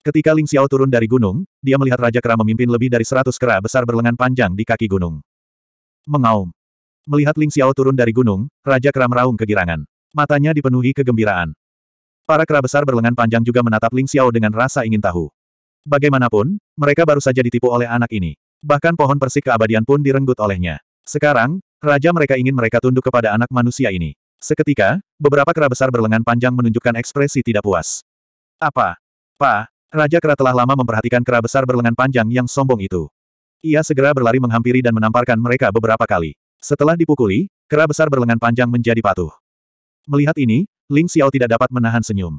Ketika Ling Xiao turun dari gunung, dia melihat Raja Kera memimpin lebih dari 100 kera besar berlengan panjang di kaki gunung. Mengaum. Melihat Ling Xiao turun dari gunung, Raja Kera meraung kegirangan. Matanya dipenuhi kegembiraan. Para kera besar berlengan panjang juga menatap Ling Xiao dengan rasa ingin tahu. Bagaimanapun, mereka baru saja ditipu oleh anak ini. Bahkan pohon persik keabadian pun direnggut olehnya. Sekarang, raja mereka ingin mereka tunduk kepada anak manusia ini. Seketika, beberapa kera besar berlengan panjang menunjukkan ekspresi tidak puas. Apa? Pa, Raja Kera telah lama memperhatikan kera besar berlengan panjang yang sombong itu. Ia segera berlari menghampiri dan menamparkan mereka beberapa kali. Setelah dipukuli, kera besar berlengan panjang menjadi patuh. Melihat ini, Ling Xiao tidak dapat menahan senyum.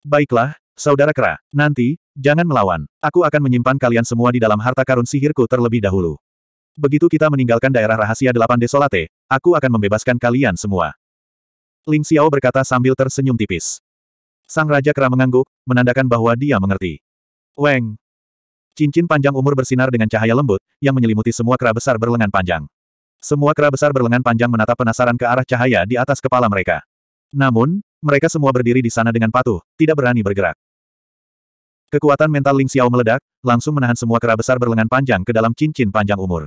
Baiklah, saudara kera, nanti, jangan melawan. Aku akan menyimpan kalian semua di dalam harta karun sihirku terlebih dahulu. Begitu kita meninggalkan daerah rahasia delapan desolate, aku akan membebaskan kalian semua. Ling Xiao berkata sambil tersenyum tipis. Sang Raja Kera mengangguk, menandakan bahwa dia mengerti. Weng! Cincin panjang umur bersinar dengan cahaya lembut, yang menyelimuti semua kera besar berlengan panjang. Semua kera besar berlengan panjang menatap penasaran ke arah cahaya di atas kepala mereka. Namun, mereka semua berdiri di sana dengan patuh, tidak berani bergerak. Kekuatan mental Ling Xiao meledak, langsung menahan semua kera besar berlengan panjang ke dalam cincin panjang umur.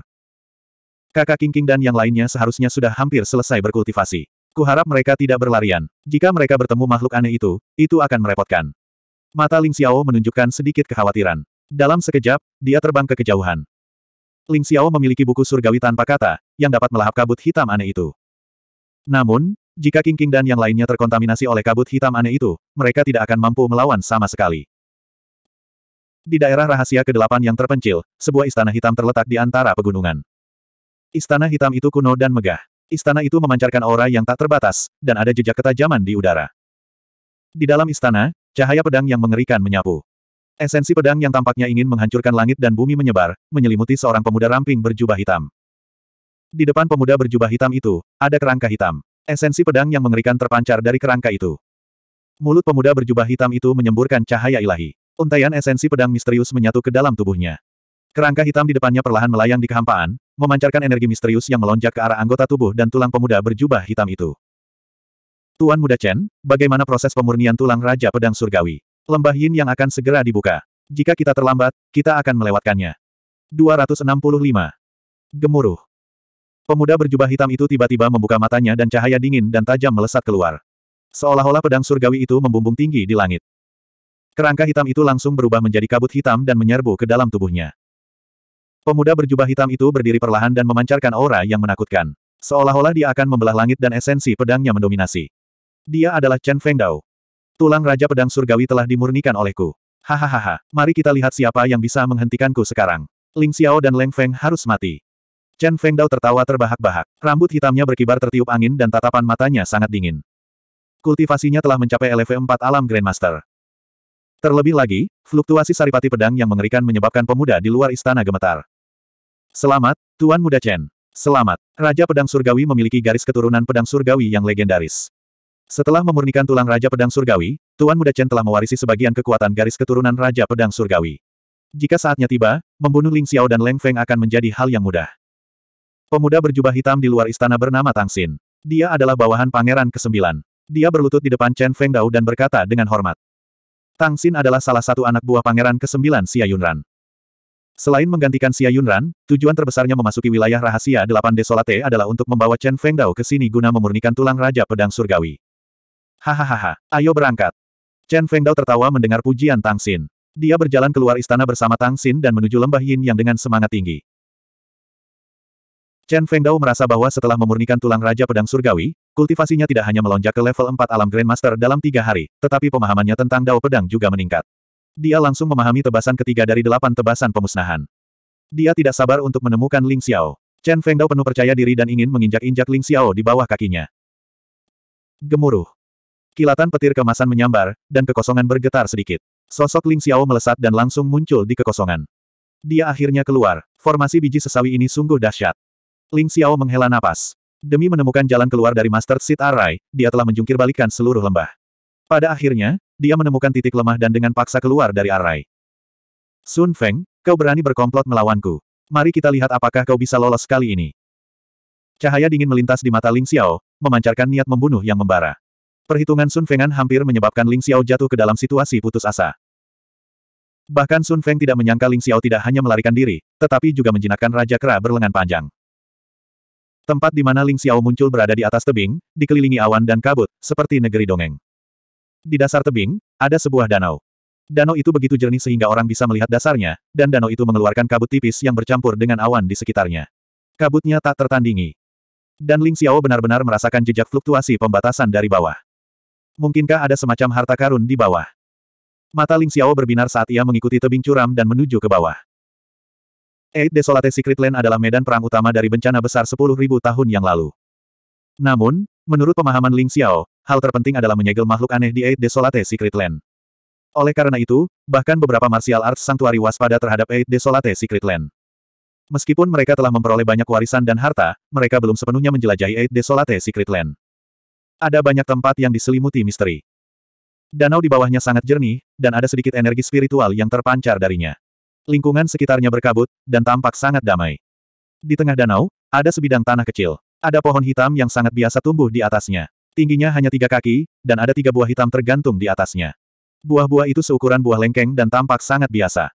Kakak King King dan yang lainnya seharusnya sudah hampir selesai berkultivasi. Kuharap mereka tidak berlarian. Jika mereka bertemu makhluk aneh itu, itu akan merepotkan. Mata Ling Xiao menunjukkan sedikit kekhawatiran. Dalam sekejap, dia terbang ke kejauhan. Ling Xiao memiliki buku surgawi tanpa kata, yang dapat melahap kabut hitam aneh itu. Namun, jika King King dan yang lainnya terkontaminasi oleh kabut hitam aneh itu, mereka tidak akan mampu melawan sama sekali. Di daerah rahasia ke-8 yang terpencil, sebuah istana hitam terletak di antara pegunungan. Istana hitam itu kuno dan megah. Istana itu memancarkan aura yang tak terbatas, dan ada jejak ketajaman di udara. Di dalam istana, cahaya pedang yang mengerikan menyapu. Esensi pedang yang tampaknya ingin menghancurkan langit dan bumi menyebar, menyelimuti seorang pemuda ramping berjubah hitam. Di depan pemuda berjubah hitam itu, ada kerangka hitam. Esensi pedang yang mengerikan terpancar dari kerangka itu. Mulut pemuda berjubah hitam itu menyemburkan cahaya ilahi. Untaian esensi pedang misterius menyatu ke dalam tubuhnya. Kerangka hitam di depannya perlahan melayang di kehampaan, memancarkan energi misterius yang melonjak ke arah anggota tubuh dan tulang pemuda berjubah hitam itu. Tuan Muda Chen, bagaimana proses pemurnian tulang Raja Pedang Surgawi? lembah yin yang akan segera dibuka. Jika kita terlambat, kita akan melewatkannya. 265. Gemuruh. Pemuda berjubah hitam itu tiba-tiba membuka matanya dan cahaya dingin dan tajam melesat keluar. Seolah-olah pedang surgawi itu membumbung tinggi di langit. Kerangka hitam itu langsung berubah menjadi kabut hitam dan menyerbu ke dalam tubuhnya. Pemuda berjubah hitam itu berdiri perlahan dan memancarkan aura yang menakutkan. Seolah-olah dia akan membelah langit dan esensi pedangnya mendominasi. Dia adalah Chen Fengdao. Tulang Raja Pedang Surgawi telah dimurnikan olehku. Hahaha, mari kita lihat siapa yang bisa menghentikanku sekarang. Ling Xiao dan Leng Feng harus mati. Chen Feng Dao tertawa terbahak-bahak. Rambut hitamnya berkibar tertiup angin dan tatapan matanya sangat dingin. Kultivasinya telah mencapai LV 4 alam Grandmaster. Terlebih lagi, fluktuasi saripati pedang yang mengerikan menyebabkan pemuda di luar istana gemetar. Selamat, Tuan Muda Chen. Selamat. Raja Pedang Surgawi memiliki garis keturunan pedang surgawi yang legendaris. Setelah memurnikan tulang Raja Pedang Surgawi, Tuan Muda Chen telah mewarisi sebagian kekuatan garis keturunan Raja Pedang Surgawi. Jika saatnya tiba, membunuh Ling Xiao dan Leng Feng akan menjadi hal yang mudah. Pemuda berjubah hitam di luar istana bernama Tang Xin. Dia adalah bawahan Pangeran ke-9. Dia berlutut di depan Chen Feng Dao dan berkata dengan hormat. Tang Xin adalah salah satu anak buah Pangeran ke-9 Xia Yunran. Selain menggantikan Xia Yunran, tujuan terbesarnya memasuki wilayah rahasia Delapan Desolate adalah untuk membawa Chen Feng Dao ke sini guna memurnikan tulang Raja Pedang Surgawi. Hahaha, ayo berangkat. Chen Fengdao tertawa mendengar pujian Tang Xin. Dia berjalan keluar istana bersama Tang Xin dan menuju lembah Yin yang dengan semangat tinggi. Chen Fengdao merasa bahwa setelah memurnikan tulang Raja Pedang Surgawi, kultivasinya tidak hanya melonjak ke level 4 alam Grandmaster dalam tiga hari, tetapi pemahamannya tentang Dao Pedang juga meningkat. Dia langsung memahami tebasan ketiga dari delapan tebasan pemusnahan. Dia tidak sabar untuk menemukan Ling Xiao. Chen Fengdao penuh percaya diri dan ingin menginjak-injak Ling Xiao di bawah kakinya. Gemuruh. Kilatan petir kemasan menyambar, dan kekosongan bergetar sedikit. Sosok Ling Xiao melesat dan langsung muncul di kekosongan. Dia akhirnya keluar. Formasi biji sesawi ini sungguh dahsyat. Ling Xiao menghela napas. Demi menemukan jalan keluar dari Master Seed Array, dia telah menjungkir balikan seluruh lembah. Pada akhirnya, dia menemukan titik lemah dan dengan paksa keluar dari Array. Sun Feng, kau berani berkomplot melawanku. Mari kita lihat apakah kau bisa lolos kali ini. Cahaya dingin melintas di mata Ling Xiao, memancarkan niat membunuh yang membara. Perhitungan Sun Fengan hampir menyebabkan Ling Xiao jatuh ke dalam situasi putus asa. Bahkan Sun Feng tidak menyangka Ling Xiao tidak hanya melarikan diri, tetapi juga menjinakkan Raja Kera berlengan panjang. Tempat di mana Ling Xiao muncul berada di atas tebing, dikelilingi awan dan kabut, seperti negeri dongeng. Di dasar tebing, ada sebuah danau. Danau itu begitu jernih sehingga orang bisa melihat dasarnya, dan danau itu mengeluarkan kabut tipis yang bercampur dengan awan di sekitarnya. Kabutnya tak tertandingi. Dan Ling Xiao benar-benar merasakan jejak fluktuasi pembatasan dari bawah. Mungkinkah ada semacam harta karun di bawah? Mata Ling Xiao berbinar saat ia mengikuti tebing curam dan menuju ke bawah. Eight Desolate Secret Land adalah medan perang utama dari bencana besar 10.000 tahun yang lalu. Namun, menurut pemahaman Ling Xiao, hal terpenting adalah menyegel makhluk aneh di Eight Desolate Secret Land. Oleh karena itu, bahkan beberapa martial arts santuari waspada terhadap Eight Desolate Secret Land. Meskipun mereka telah memperoleh banyak warisan dan harta, mereka belum sepenuhnya menjelajahi Eight Desolate Secret Land. Ada banyak tempat yang diselimuti misteri. Danau di bawahnya sangat jernih, dan ada sedikit energi spiritual yang terpancar darinya. Lingkungan sekitarnya berkabut, dan tampak sangat damai. Di tengah danau, ada sebidang tanah kecil. Ada pohon hitam yang sangat biasa tumbuh di atasnya. Tingginya hanya tiga kaki, dan ada tiga buah hitam tergantung di atasnya. Buah-buah itu seukuran buah lengkeng dan tampak sangat biasa.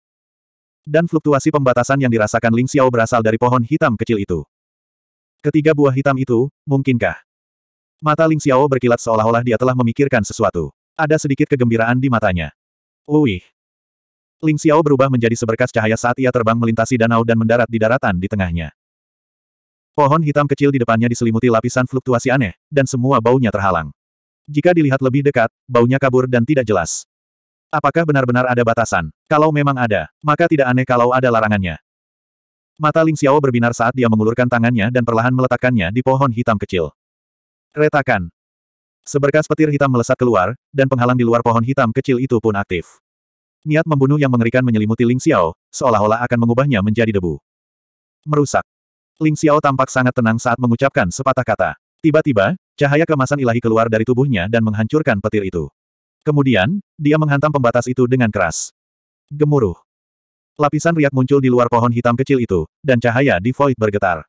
Dan fluktuasi pembatasan yang dirasakan Ling Xiao berasal dari pohon hitam kecil itu. Ketiga buah hitam itu, mungkinkah? Mata Ling Xiao berkilat seolah-olah dia telah memikirkan sesuatu. Ada sedikit kegembiraan di matanya. Wih! Ling Xiao berubah menjadi seberkas cahaya saat ia terbang melintasi danau dan mendarat di daratan di tengahnya. Pohon hitam kecil di depannya diselimuti lapisan fluktuasi aneh, dan semua baunya terhalang. Jika dilihat lebih dekat, baunya kabur dan tidak jelas. Apakah benar-benar ada batasan? Kalau memang ada, maka tidak aneh kalau ada larangannya. Mata Ling Xiao berbinar saat dia mengulurkan tangannya dan perlahan meletakkannya di pohon hitam kecil. Retakan. Seberkas petir hitam melesat keluar, dan penghalang di luar pohon hitam kecil itu pun aktif. Niat membunuh yang mengerikan menyelimuti Ling Xiao, seolah-olah akan mengubahnya menjadi debu. Merusak. Ling Xiao tampak sangat tenang saat mengucapkan sepatah kata. Tiba-tiba, cahaya kemasan ilahi keluar dari tubuhnya dan menghancurkan petir itu. Kemudian, dia menghantam pembatas itu dengan keras. Gemuruh. Lapisan riak muncul di luar pohon hitam kecil itu, dan cahaya di void bergetar.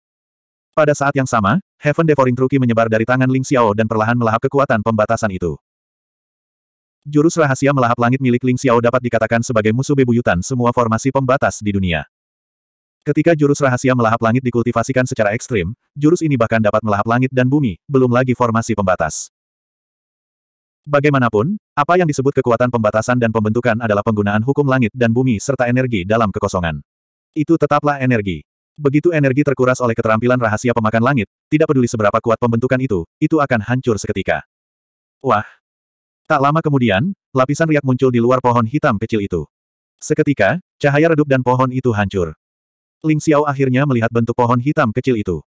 Pada saat yang sama, Heaven Devouring Truki menyebar dari tangan Ling Xiao dan perlahan melahap kekuatan pembatasan itu. Jurus rahasia melahap langit milik Ling Xiao dapat dikatakan sebagai musuh bebuyutan semua formasi pembatas di dunia. Ketika jurus rahasia melahap langit dikultivasikan secara ekstrim, jurus ini bahkan dapat melahap langit dan bumi, belum lagi formasi pembatas. Bagaimanapun, apa yang disebut kekuatan pembatasan dan pembentukan adalah penggunaan hukum langit dan bumi serta energi dalam kekosongan. Itu tetaplah energi. Begitu energi terkuras oleh keterampilan rahasia pemakan langit, tidak peduli seberapa kuat pembentukan itu, itu akan hancur seketika. Wah! Tak lama kemudian, lapisan riak muncul di luar pohon hitam kecil itu. Seketika, cahaya redup dan pohon itu hancur. Ling Xiao akhirnya melihat bentuk pohon hitam kecil itu.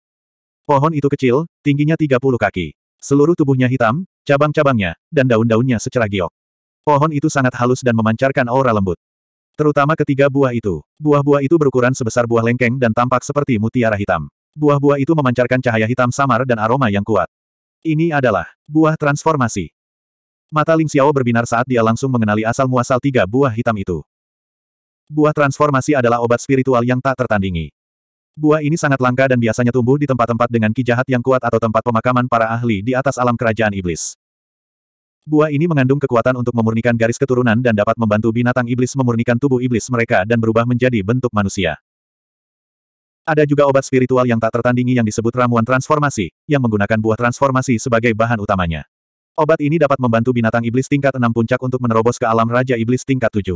Pohon itu kecil, tingginya 30 kaki. Seluruh tubuhnya hitam, cabang-cabangnya, dan daun-daunnya secara giok. Pohon itu sangat halus dan memancarkan aura lembut. Terutama ketiga buah itu. Buah-buah itu berukuran sebesar buah lengkeng dan tampak seperti mutiara hitam. Buah-buah itu memancarkan cahaya hitam samar dan aroma yang kuat. Ini adalah buah transformasi. Mata Ling Xiao berbinar saat dia langsung mengenali asal-muasal tiga buah hitam itu. Buah transformasi adalah obat spiritual yang tak tertandingi. Buah ini sangat langka dan biasanya tumbuh di tempat-tempat dengan ki jahat yang kuat atau tempat pemakaman para ahli di atas alam kerajaan iblis. Buah ini mengandung kekuatan untuk memurnikan garis keturunan dan dapat membantu binatang iblis memurnikan tubuh iblis mereka dan berubah menjadi bentuk manusia. Ada juga obat spiritual yang tak tertandingi yang disebut ramuan transformasi, yang menggunakan buah transformasi sebagai bahan utamanya. Obat ini dapat membantu binatang iblis tingkat 6 puncak untuk menerobos ke alam Raja Iblis tingkat 7.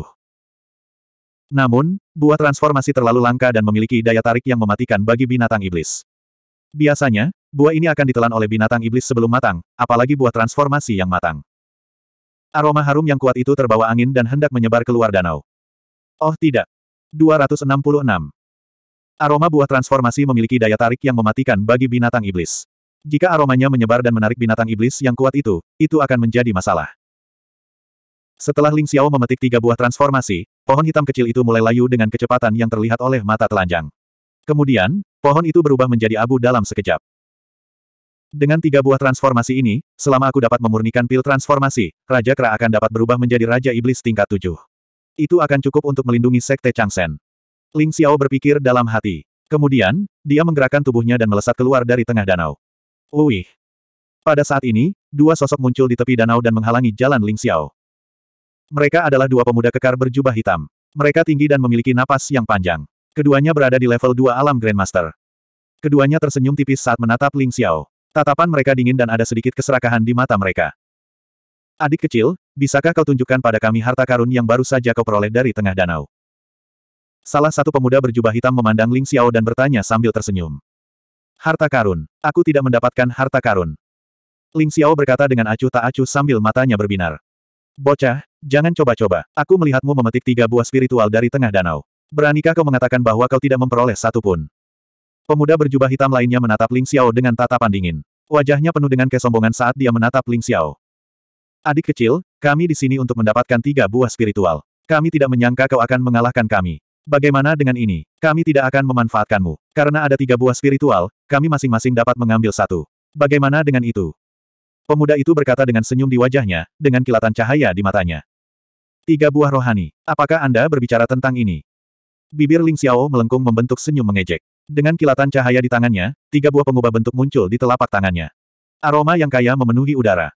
Namun, buah transformasi terlalu langka dan memiliki daya tarik yang mematikan bagi binatang iblis. Biasanya, buah ini akan ditelan oleh binatang iblis sebelum matang, apalagi buah transformasi yang matang. Aroma harum yang kuat itu terbawa angin dan hendak menyebar keluar danau. Oh tidak. 266. Aroma buah transformasi memiliki daya tarik yang mematikan bagi binatang iblis. Jika aromanya menyebar dan menarik binatang iblis yang kuat itu, itu akan menjadi masalah. Setelah Ling Xiao memetik tiga buah transformasi, pohon hitam kecil itu mulai layu dengan kecepatan yang terlihat oleh mata telanjang. Kemudian, pohon itu berubah menjadi abu dalam sekejap. Dengan tiga buah transformasi ini, selama aku dapat memurnikan pil transformasi, Raja Kera akan dapat berubah menjadi Raja Iblis tingkat tujuh. Itu akan cukup untuk melindungi Sekte Changsen. Ling Xiao berpikir dalam hati. Kemudian, dia menggerakkan tubuhnya dan melesat keluar dari tengah danau. Uih! Pada saat ini, dua sosok muncul di tepi danau dan menghalangi jalan Ling Xiao. Mereka adalah dua pemuda kekar berjubah hitam. Mereka tinggi dan memiliki napas yang panjang. Keduanya berada di level 2 alam Grandmaster. Keduanya tersenyum tipis saat menatap Ling Xiao. Tatapan mereka dingin dan ada sedikit keserakahan di mata mereka. Adik kecil, bisakah kau tunjukkan pada kami harta karun yang baru saja kau peroleh dari tengah danau? Salah satu pemuda berjubah hitam memandang Ling Xiao dan bertanya sambil tersenyum. Harta karun. Aku tidak mendapatkan harta karun. Ling Xiao berkata dengan acuh tak acuh sambil matanya berbinar. Bocah, jangan coba-coba. Aku melihatmu memetik tiga buah spiritual dari tengah danau. Beranikah kau mengatakan bahwa kau tidak memperoleh satu pun? Pemuda berjubah hitam lainnya menatap Ling Xiao dengan tatapan dingin. Wajahnya penuh dengan kesombongan saat dia menatap Ling Xiao. Adik kecil, kami di sini untuk mendapatkan tiga buah spiritual. Kami tidak menyangka kau akan mengalahkan kami. Bagaimana dengan ini? Kami tidak akan memanfaatkanmu. Karena ada tiga buah spiritual, kami masing-masing dapat mengambil satu. Bagaimana dengan itu? Pemuda itu berkata dengan senyum di wajahnya, dengan kilatan cahaya di matanya. Tiga buah rohani. Apakah Anda berbicara tentang ini? Bibir Ling Xiao melengkung membentuk senyum mengejek. Dengan kilatan cahaya di tangannya, tiga buah pengubah bentuk muncul di telapak tangannya. Aroma yang kaya memenuhi udara.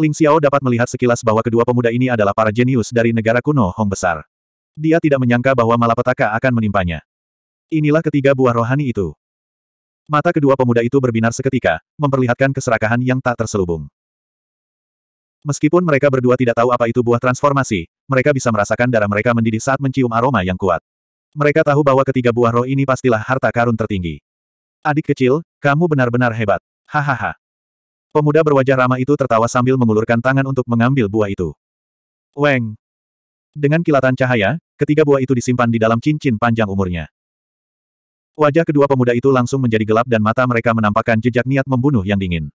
Ling Xiao dapat melihat sekilas bahwa kedua pemuda ini adalah para jenius dari negara kuno Hong Besar. Dia tidak menyangka bahwa malapetaka akan menimpanya. Inilah ketiga buah rohani itu. Mata kedua pemuda itu berbinar seketika, memperlihatkan keserakahan yang tak terselubung. Meskipun mereka berdua tidak tahu apa itu buah transformasi, mereka bisa merasakan darah mereka mendidih saat mencium aroma yang kuat. Mereka tahu bahwa ketiga buah roh ini pastilah harta karun tertinggi. Adik kecil, kamu benar-benar hebat. Hahaha. Pemuda berwajah ramah itu tertawa sambil mengulurkan tangan untuk mengambil buah itu. Weng. Dengan kilatan cahaya, ketiga buah itu disimpan di dalam cincin panjang umurnya. Wajah kedua pemuda itu langsung menjadi gelap dan mata mereka menampakkan jejak niat membunuh yang dingin.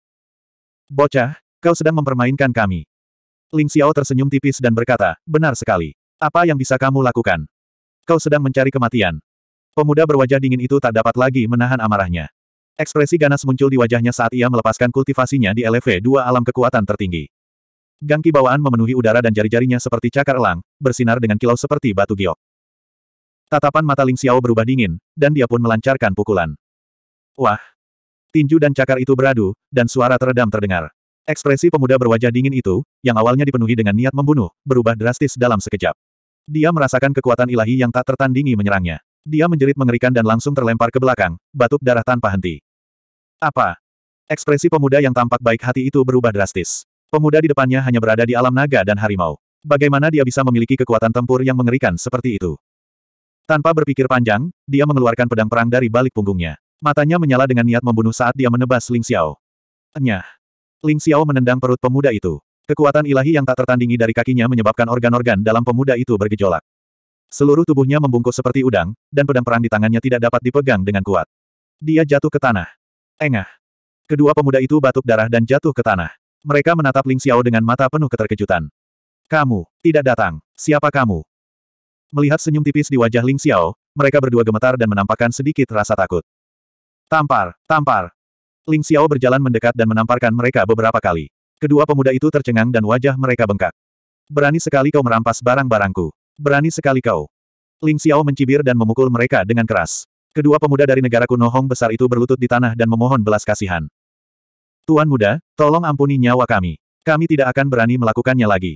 Bocah, kau sedang mempermainkan kami. Ling Xiao tersenyum tipis dan berkata, benar sekali. Apa yang bisa kamu lakukan? Kau sedang mencari kematian. Pemuda berwajah dingin itu tak dapat lagi menahan amarahnya. Ekspresi ganas muncul di wajahnya saat ia melepaskan kultivasinya di LV2 alam kekuatan tertinggi. Gangki bawaan memenuhi udara dan jari-jarinya seperti cakar elang, bersinar dengan kilau seperti batu giok. Tatapan mata Ling Xiao berubah dingin, dan dia pun melancarkan pukulan. Wah! Tinju dan cakar itu beradu, dan suara teredam terdengar. Ekspresi pemuda berwajah dingin itu, yang awalnya dipenuhi dengan niat membunuh, berubah drastis dalam sekejap. Dia merasakan kekuatan ilahi yang tak tertandingi menyerangnya. Dia menjerit mengerikan dan langsung terlempar ke belakang, batuk darah tanpa henti. Apa? Ekspresi pemuda yang tampak baik hati itu berubah drastis. Pemuda di depannya hanya berada di alam naga dan harimau. Bagaimana dia bisa memiliki kekuatan tempur yang mengerikan seperti itu? Tanpa berpikir panjang, dia mengeluarkan pedang perang dari balik punggungnya. Matanya menyala dengan niat membunuh saat dia menebas Ling Xiao. Enyah. Ling Xiao menendang perut pemuda itu. Kekuatan ilahi yang tak tertandingi dari kakinya menyebabkan organ-organ dalam pemuda itu bergejolak. Seluruh tubuhnya membungkus seperti udang, dan pedang perang di tangannya tidak dapat dipegang dengan kuat. Dia jatuh ke tanah. Engah. Kedua pemuda itu batuk darah dan jatuh ke tanah. Mereka menatap Ling Xiao dengan mata penuh keterkejutan. Kamu, tidak datang. Siapa kamu? Melihat senyum tipis di wajah Ling Xiao, mereka berdua gemetar dan menampakkan sedikit rasa takut. Tampar, tampar. Ling Xiao berjalan mendekat dan menamparkan mereka beberapa kali. Kedua pemuda itu tercengang dan wajah mereka bengkak. Berani sekali kau merampas barang-barangku. Berani sekali kau. Ling Xiao mencibir dan memukul mereka dengan keras. Kedua pemuda dari negara kuno Hong besar itu berlutut di tanah dan memohon belas kasihan. Tuan muda, tolong ampuni nyawa kami. Kami tidak akan berani melakukannya lagi.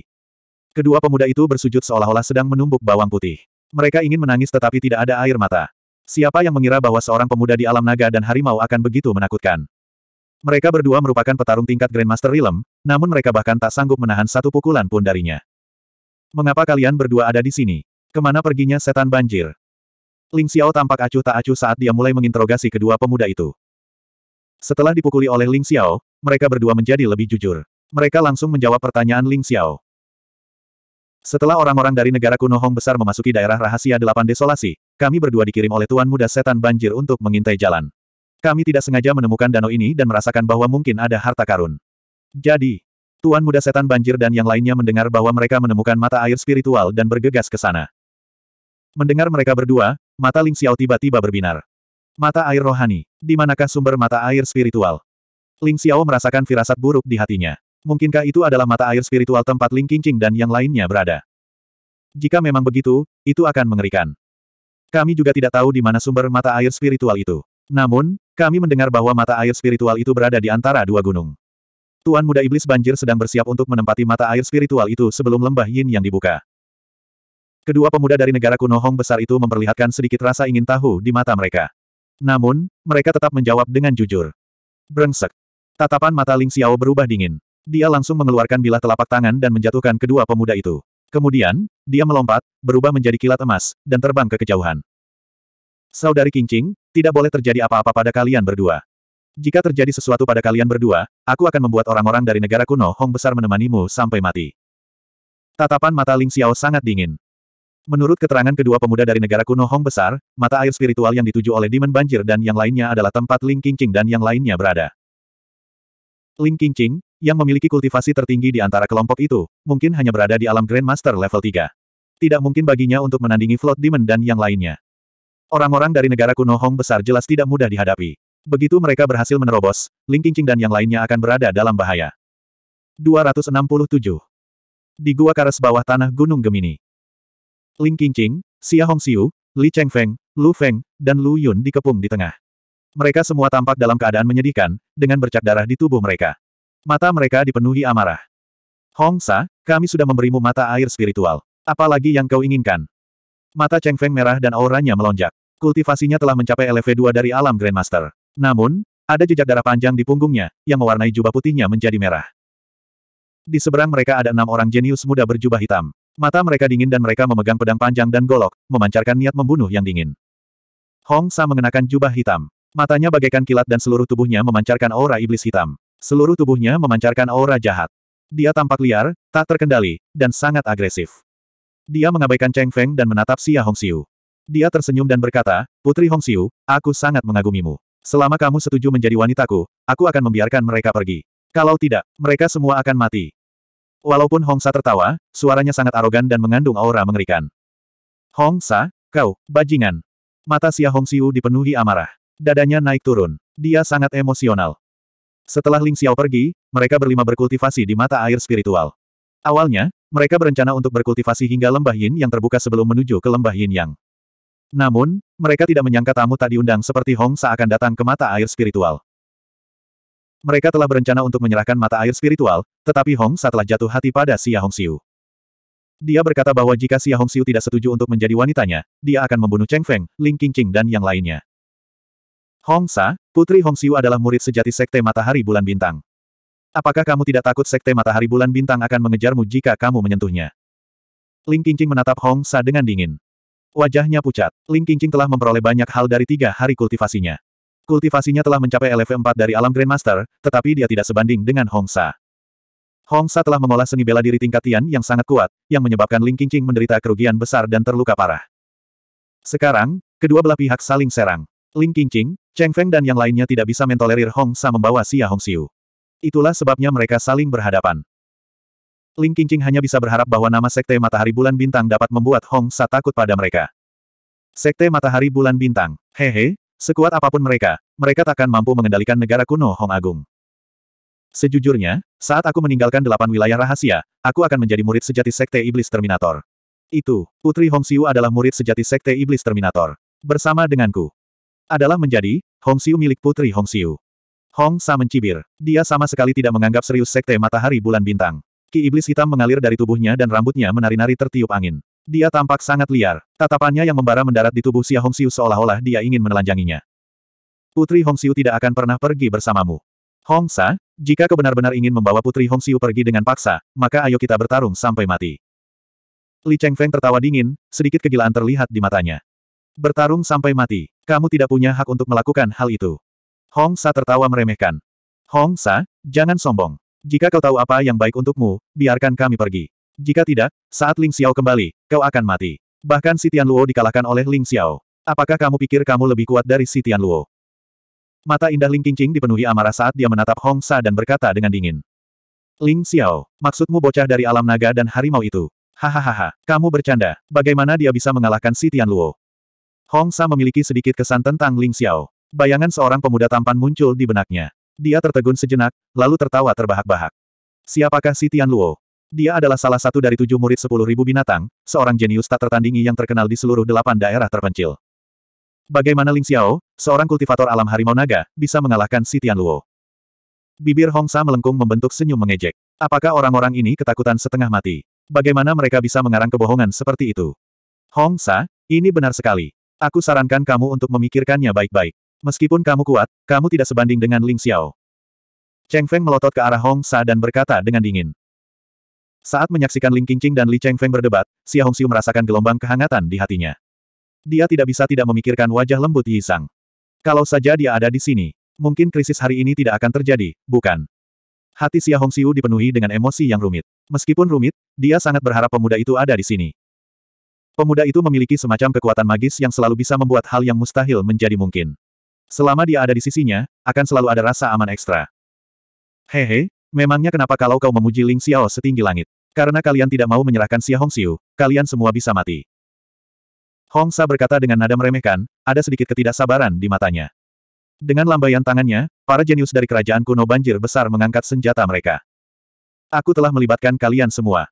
Kedua pemuda itu bersujud seolah-olah sedang menumbuk bawang putih. Mereka ingin menangis tetapi tidak ada air mata. Siapa yang mengira bahwa seorang pemuda di alam naga dan harimau akan begitu menakutkan? Mereka berdua merupakan petarung tingkat Grandmaster Rilem, namun mereka bahkan tak sanggup menahan satu pukulan pun darinya. Mengapa kalian berdua ada di sini? Kemana perginya setan banjir? Ling Xiao tampak acuh tak acuh saat dia mulai menginterogasi kedua pemuda itu. Setelah dipukuli oleh Ling Xiao, mereka berdua menjadi lebih jujur. Mereka langsung menjawab pertanyaan Ling Xiao. Setelah orang-orang dari negara kuno Hong besar memasuki daerah rahasia delapan desolasi, kami berdua dikirim oleh Tuan Muda Setan Banjir untuk mengintai jalan. Kami tidak sengaja menemukan danau ini dan merasakan bahwa mungkin ada harta karun. Jadi, Tuan Muda Setan Banjir dan yang lainnya mendengar bahwa mereka menemukan mata air spiritual dan bergegas ke sana. Mendengar mereka berdua, mata Ling Xiao tiba-tiba berbinar. Mata air rohani, di manakah sumber mata air spiritual? Ling Xiao merasakan firasat buruk di hatinya. Mungkinkah itu adalah mata air spiritual tempat Ling Qingqing dan yang lainnya berada? Jika memang begitu, itu akan mengerikan. Kami juga tidak tahu di mana sumber mata air spiritual itu. Namun, kami mendengar bahwa mata air spiritual itu berada di antara dua gunung. Tuan Muda Iblis Banjir sedang bersiap untuk menempati mata air spiritual itu sebelum lembah yin yang dibuka. Kedua pemuda dari negara kuno Hong besar itu memperlihatkan sedikit rasa ingin tahu di mata mereka. Namun, mereka tetap menjawab dengan jujur. Brengsek. Tatapan mata Ling Xiao berubah dingin. Dia langsung mengeluarkan bilah telapak tangan dan menjatuhkan kedua pemuda itu. Kemudian, dia melompat, berubah menjadi kilat emas, dan terbang ke kejauhan. Saudari Kincing, tidak boleh terjadi apa-apa pada kalian berdua. Jika terjadi sesuatu pada kalian berdua, aku akan membuat orang-orang dari negara kuno Hong besar menemanimu sampai mati. Tatapan mata Ling Xiao sangat dingin. Menurut keterangan kedua pemuda dari negara kuno Hong besar, mata air spiritual yang dituju oleh Demon Banjir dan yang lainnya adalah tempat Ling Qingqing dan yang lainnya berada. Ling Qingqing, yang memiliki kultivasi tertinggi di antara kelompok itu, mungkin hanya berada di alam Grandmaster level 3. Tidak mungkin baginya untuk menandingi Float Demon dan yang lainnya. Orang-orang dari negara kuno Hong besar jelas tidak mudah dihadapi. Begitu mereka berhasil menerobos, Ling Qingqing dan yang lainnya akan berada dalam bahaya. 267. Di Gua Kares bawah tanah Gunung Gemini. Ling Qingqing, Xia Hongxiu, Li Chengfeng, Lu Feng, dan Lu Yun dikepung di tengah. Mereka semua tampak dalam keadaan menyedihkan, dengan bercak darah di tubuh mereka. Mata mereka dipenuhi amarah. Hong Sa, kami sudah memberimu mata air spiritual. Apalagi yang kau inginkan? Mata Cheng Feng merah dan auranya melonjak. Kultivasinya telah mencapai LV2 dari alam Grandmaster. Namun, ada jejak darah panjang di punggungnya, yang mewarnai jubah putihnya menjadi merah. Di seberang mereka ada enam orang jenius muda berjubah hitam. Mata mereka dingin dan mereka memegang pedang panjang dan golok, memancarkan niat membunuh yang dingin. Hong Sa mengenakan jubah hitam. Matanya bagaikan kilat dan seluruh tubuhnya memancarkan aura iblis hitam. Seluruh tubuhnya memancarkan aura jahat. Dia tampak liar, tak terkendali, dan sangat agresif. Dia mengabaikan Cheng Feng dan menatap Xia Hong Xiu. Dia tersenyum dan berkata, Putri Hong Hongxiu, aku sangat mengagumimu. Selama kamu setuju menjadi wanitaku, aku akan membiarkan mereka pergi. Kalau tidak, mereka semua akan mati. Walaupun Hong Sa tertawa, suaranya sangat arogan dan mengandung aura mengerikan. Hong Sa, kau, bajingan. Mata Xia Hongxiu dipenuhi amarah. Dadanya naik turun. Dia sangat emosional. Setelah Ling Xiao pergi, mereka berlima berkultivasi di mata air spiritual. Awalnya, mereka berencana untuk berkultivasi hingga lembah Yin yang terbuka sebelum menuju ke lembah Yin Yang. Namun, mereka tidak menyangka tamu tak diundang seperti Hong Sa akan datang ke mata air spiritual. Mereka telah berencana untuk menyerahkan mata air spiritual, tetapi Hong Sa telah jatuh hati pada Xia Hongxiu. Dia berkata bahwa jika Xia Hongxiu tidak setuju untuk menjadi wanitanya, dia akan membunuh Cheng Feng, Ling Qingqing dan yang lainnya. Hong Sa, putri Hong Hongxiu adalah murid sejati Sekte Matahari Bulan Bintang. Apakah kamu tidak takut Sekte Matahari Bulan Bintang akan mengejarmu jika kamu menyentuhnya? Ling Qingqing menatap Hong Sa dengan dingin. Wajahnya pucat. Ling Qingqing telah memperoleh banyak hal dari tiga hari kultivasinya. Kultivasinya telah mencapai level 4 dari alam Grandmaster, tetapi dia tidak sebanding dengan Hong Sa. Hong Sa telah mengolah seni bela diri tingkat Tian yang sangat kuat, yang menyebabkan Ling Qingqing menderita kerugian besar dan terluka parah. Sekarang, kedua belah pihak saling serang. Ling Qingqing, Cheng Feng dan yang lainnya tidak bisa mentolerir Hong Sa membawa Xia Hong Xiu. Itulah sebabnya mereka saling berhadapan. Ling Qingqing hanya bisa berharap bahwa nama Sekte Matahari Bulan Bintang dapat membuat Hong Sa takut pada mereka. Sekte Matahari Bulan Bintang, hehe, sekuat apapun mereka, mereka takkan mampu mengendalikan negara kuno Hong Agung. Sejujurnya, saat aku meninggalkan delapan wilayah rahasia, aku akan menjadi murid sejati Sekte Iblis Terminator. Itu, Putri Hong Siu adalah murid sejati Sekte Iblis Terminator. Bersama denganku. Adalah menjadi, Hong Siu milik Putri Hong Siu. Hong Sa mencibir. Dia sama sekali tidak menganggap serius Sekte Matahari Bulan Bintang. Ki iblis hitam mengalir dari tubuhnya dan rambutnya menari-nari tertiup angin. Dia tampak sangat liar. Tatapannya yang membara mendarat di tubuh Xia Hongxiu seolah-olah dia ingin menelanjanginya. Putri Hongxiu tidak akan pernah pergi bersamamu. Hongsa, jika kau benar-benar ingin membawa Putri Hongxiu pergi dengan paksa, maka ayo kita bertarung sampai mati. Li Chengfeng tertawa dingin, sedikit kegilaan terlihat di matanya. Bertarung sampai mati, kamu tidak punya hak untuk melakukan hal itu. Hongsa tertawa meremehkan. Hongsa, jangan sombong. Jika kau tahu apa yang baik untukmu, biarkan kami pergi. Jika tidak, saat Ling Xiao kembali, kau akan mati. Bahkan si Tian Luo dikalahkan oleh Ling Xiao. Apakah kamu pikir kamu lebih kuat dari si Tian Luo? Mata indah Ling Qingqing dipenuhi amarah saat dia menatap Hong Sa dan berkata dengan dingin. Ling Xiao, maksudmu bocah dari alam naga dan harimau itu? Hahaha, kamu bercanda. Bagaimana dia bisa mengalahkan si Tian Luo? Hong Sa memiliki sedikit kesan tentang Ling Xiao. Bayangan seorang pemuda tampan muncul di benaknya. Dia tertegun sejenak, lalu tertawa terbahak-bahak. Siapakah si Tian Luo? Dia adalah salah satu dari tujuh murid sepuluh ribu binatang, seorang jenius tak tertandingi yang terkenal di seluruh delapan daerah terpencil. Bagaimana Ling Xiao, seorang kultivator alam harimau naga, bisa mengalahkan si Tian Luo? Bibir Hong Sa melengkung membentuk senyum mengejek. Apakah orang-orang ini ketakutan setengah mati? Bagaimana mereka bisa mengarang kebohongan seperti itu? Hong Sa, ini benar sekali. Aku sarankan kamu untuk memikirkannya baik-baik. Meskipun kamu kuat, kamu tidak sebanding dengan Ling Xiao. Cheng Feng melotot ke arah Hong Sa dan berkata dengan dingin. Saat menyaksikan Ling Qingqing dan Li Cheng Feng berdebat, Xia Xiu merasakan gelombang kehangatan di hatinya. Dia tidak bisa tidak memikirkan wajah lembut Yi Sang. Kalau saja dia ada di sini, mungkin krisis hari ini tidak akan terjadi, bukan? Hati Xia Xiu dipenuhi dengan emosi yang rumit. Meskipun rumit, dia sangat berharap pemuda itu ada di sini. Pemuda itu memiliki semacam kekuatan magis yang selalu bisa membuat hal yang mustahil menjadi mungkin. Selama dia ada di sisinya, akan selalu ada rasa aman ekstra. Hehe, memangnya kenapa kalau kau memuji Ling Xiao setinggi langit? Karena kalian tidak mau menyerahkan Xia Xiu, kalian semua bisa mati. Hong Sa berkata dengan nada meremehkan, ada sedikit ketidaksabaran di matanya. Dengan lambaian tangannya, para jenius dari kerajaan kuno banjir besar mengangkat senjata mereka. Aku telah melibatkan kalian semua.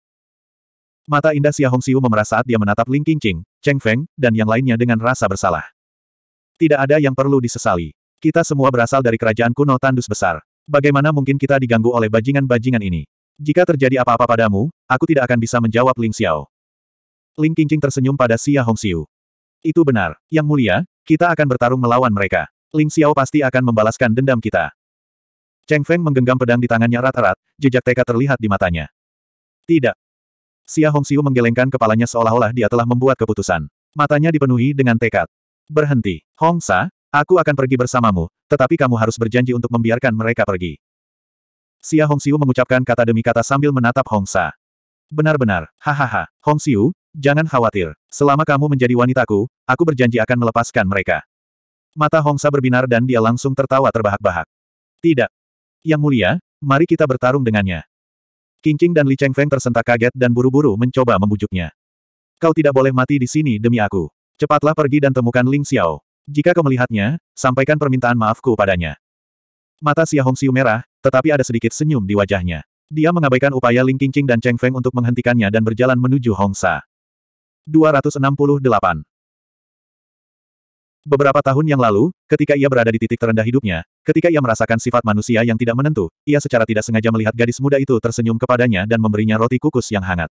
Mata indah Xia Xiu memerah saat dia menatap Ling Qingqing, Cheng Feng, dan yang lainnya dengan rasa bersalah. Tidak ada yang perlu disesali. Kita semua berasal dari kerajaan kuno tandus besar. Bagaimana mungkin kita diganggu oleh bajingan-bajingan ini? Jika terjadi apa-apa padamu, aku tidak akan bisa menjawab Ling Xiao. Ling Qingqing tersenyum pada Xia Hongxiu. Itu benar, Yang Mulia, kita akan bertarung melawan mereka. Ling Xiao pasti akan membalaskan dendam kita. Cheng Feng menggenggam pedang di tangannya rat-rat, jejak teka terlihat di matanya. Tidak. Xia Hongxiu menggelengkan kepalanya seolah-olah dia telah membuat keputusan. Matanya dipenuhi dengan tekad. Berhenti. Hong Sa, aku akan pergi bersamamu, tetapi kamu harus berjanji untuk membiarkan mereka pergi. Xia Hongxiu mengucapkan kata demi kata sambil menatap Hong Sa. Benar-benar, hahaha, Hong Hongxiu, jangan khawatir. Selama kamu menjadi wanitaku, aku berjanji akan melepaskan mereka. Mata Hong Sa berbinar dan dia langsung tertawa terbahak-bahak. Tidak. Yang mulia, mari kita bertarung dengannya. Qingqing dan Li Cheng Feng tersentak kaget dan buru-buru mencoba membujuknya. Kau tidak boleh mati di sini demi aku. Cepatlah pergi dan temukan Ling Xiao. Jika kau melihatnya, sampaikan permintaan maafku padanya. Mata Xia Hongxiu merah, tetapi ada sedikit senyum di wajahnya. Dia mengabaikan upaya Ling Qingqing dan Cheng Feng untuk menghentikannya dan berjalan menuju Hongsa. 268 Beberapa tahun yang lalu, ketika ia berada di titik terendah hidupnya, ketika ia merasakan sifat manusia yang tidak menentu, ia secara tidak sengaja melihat gadis muda itu tersenyum kepadanya dan memberinya roti kukus yang hangat.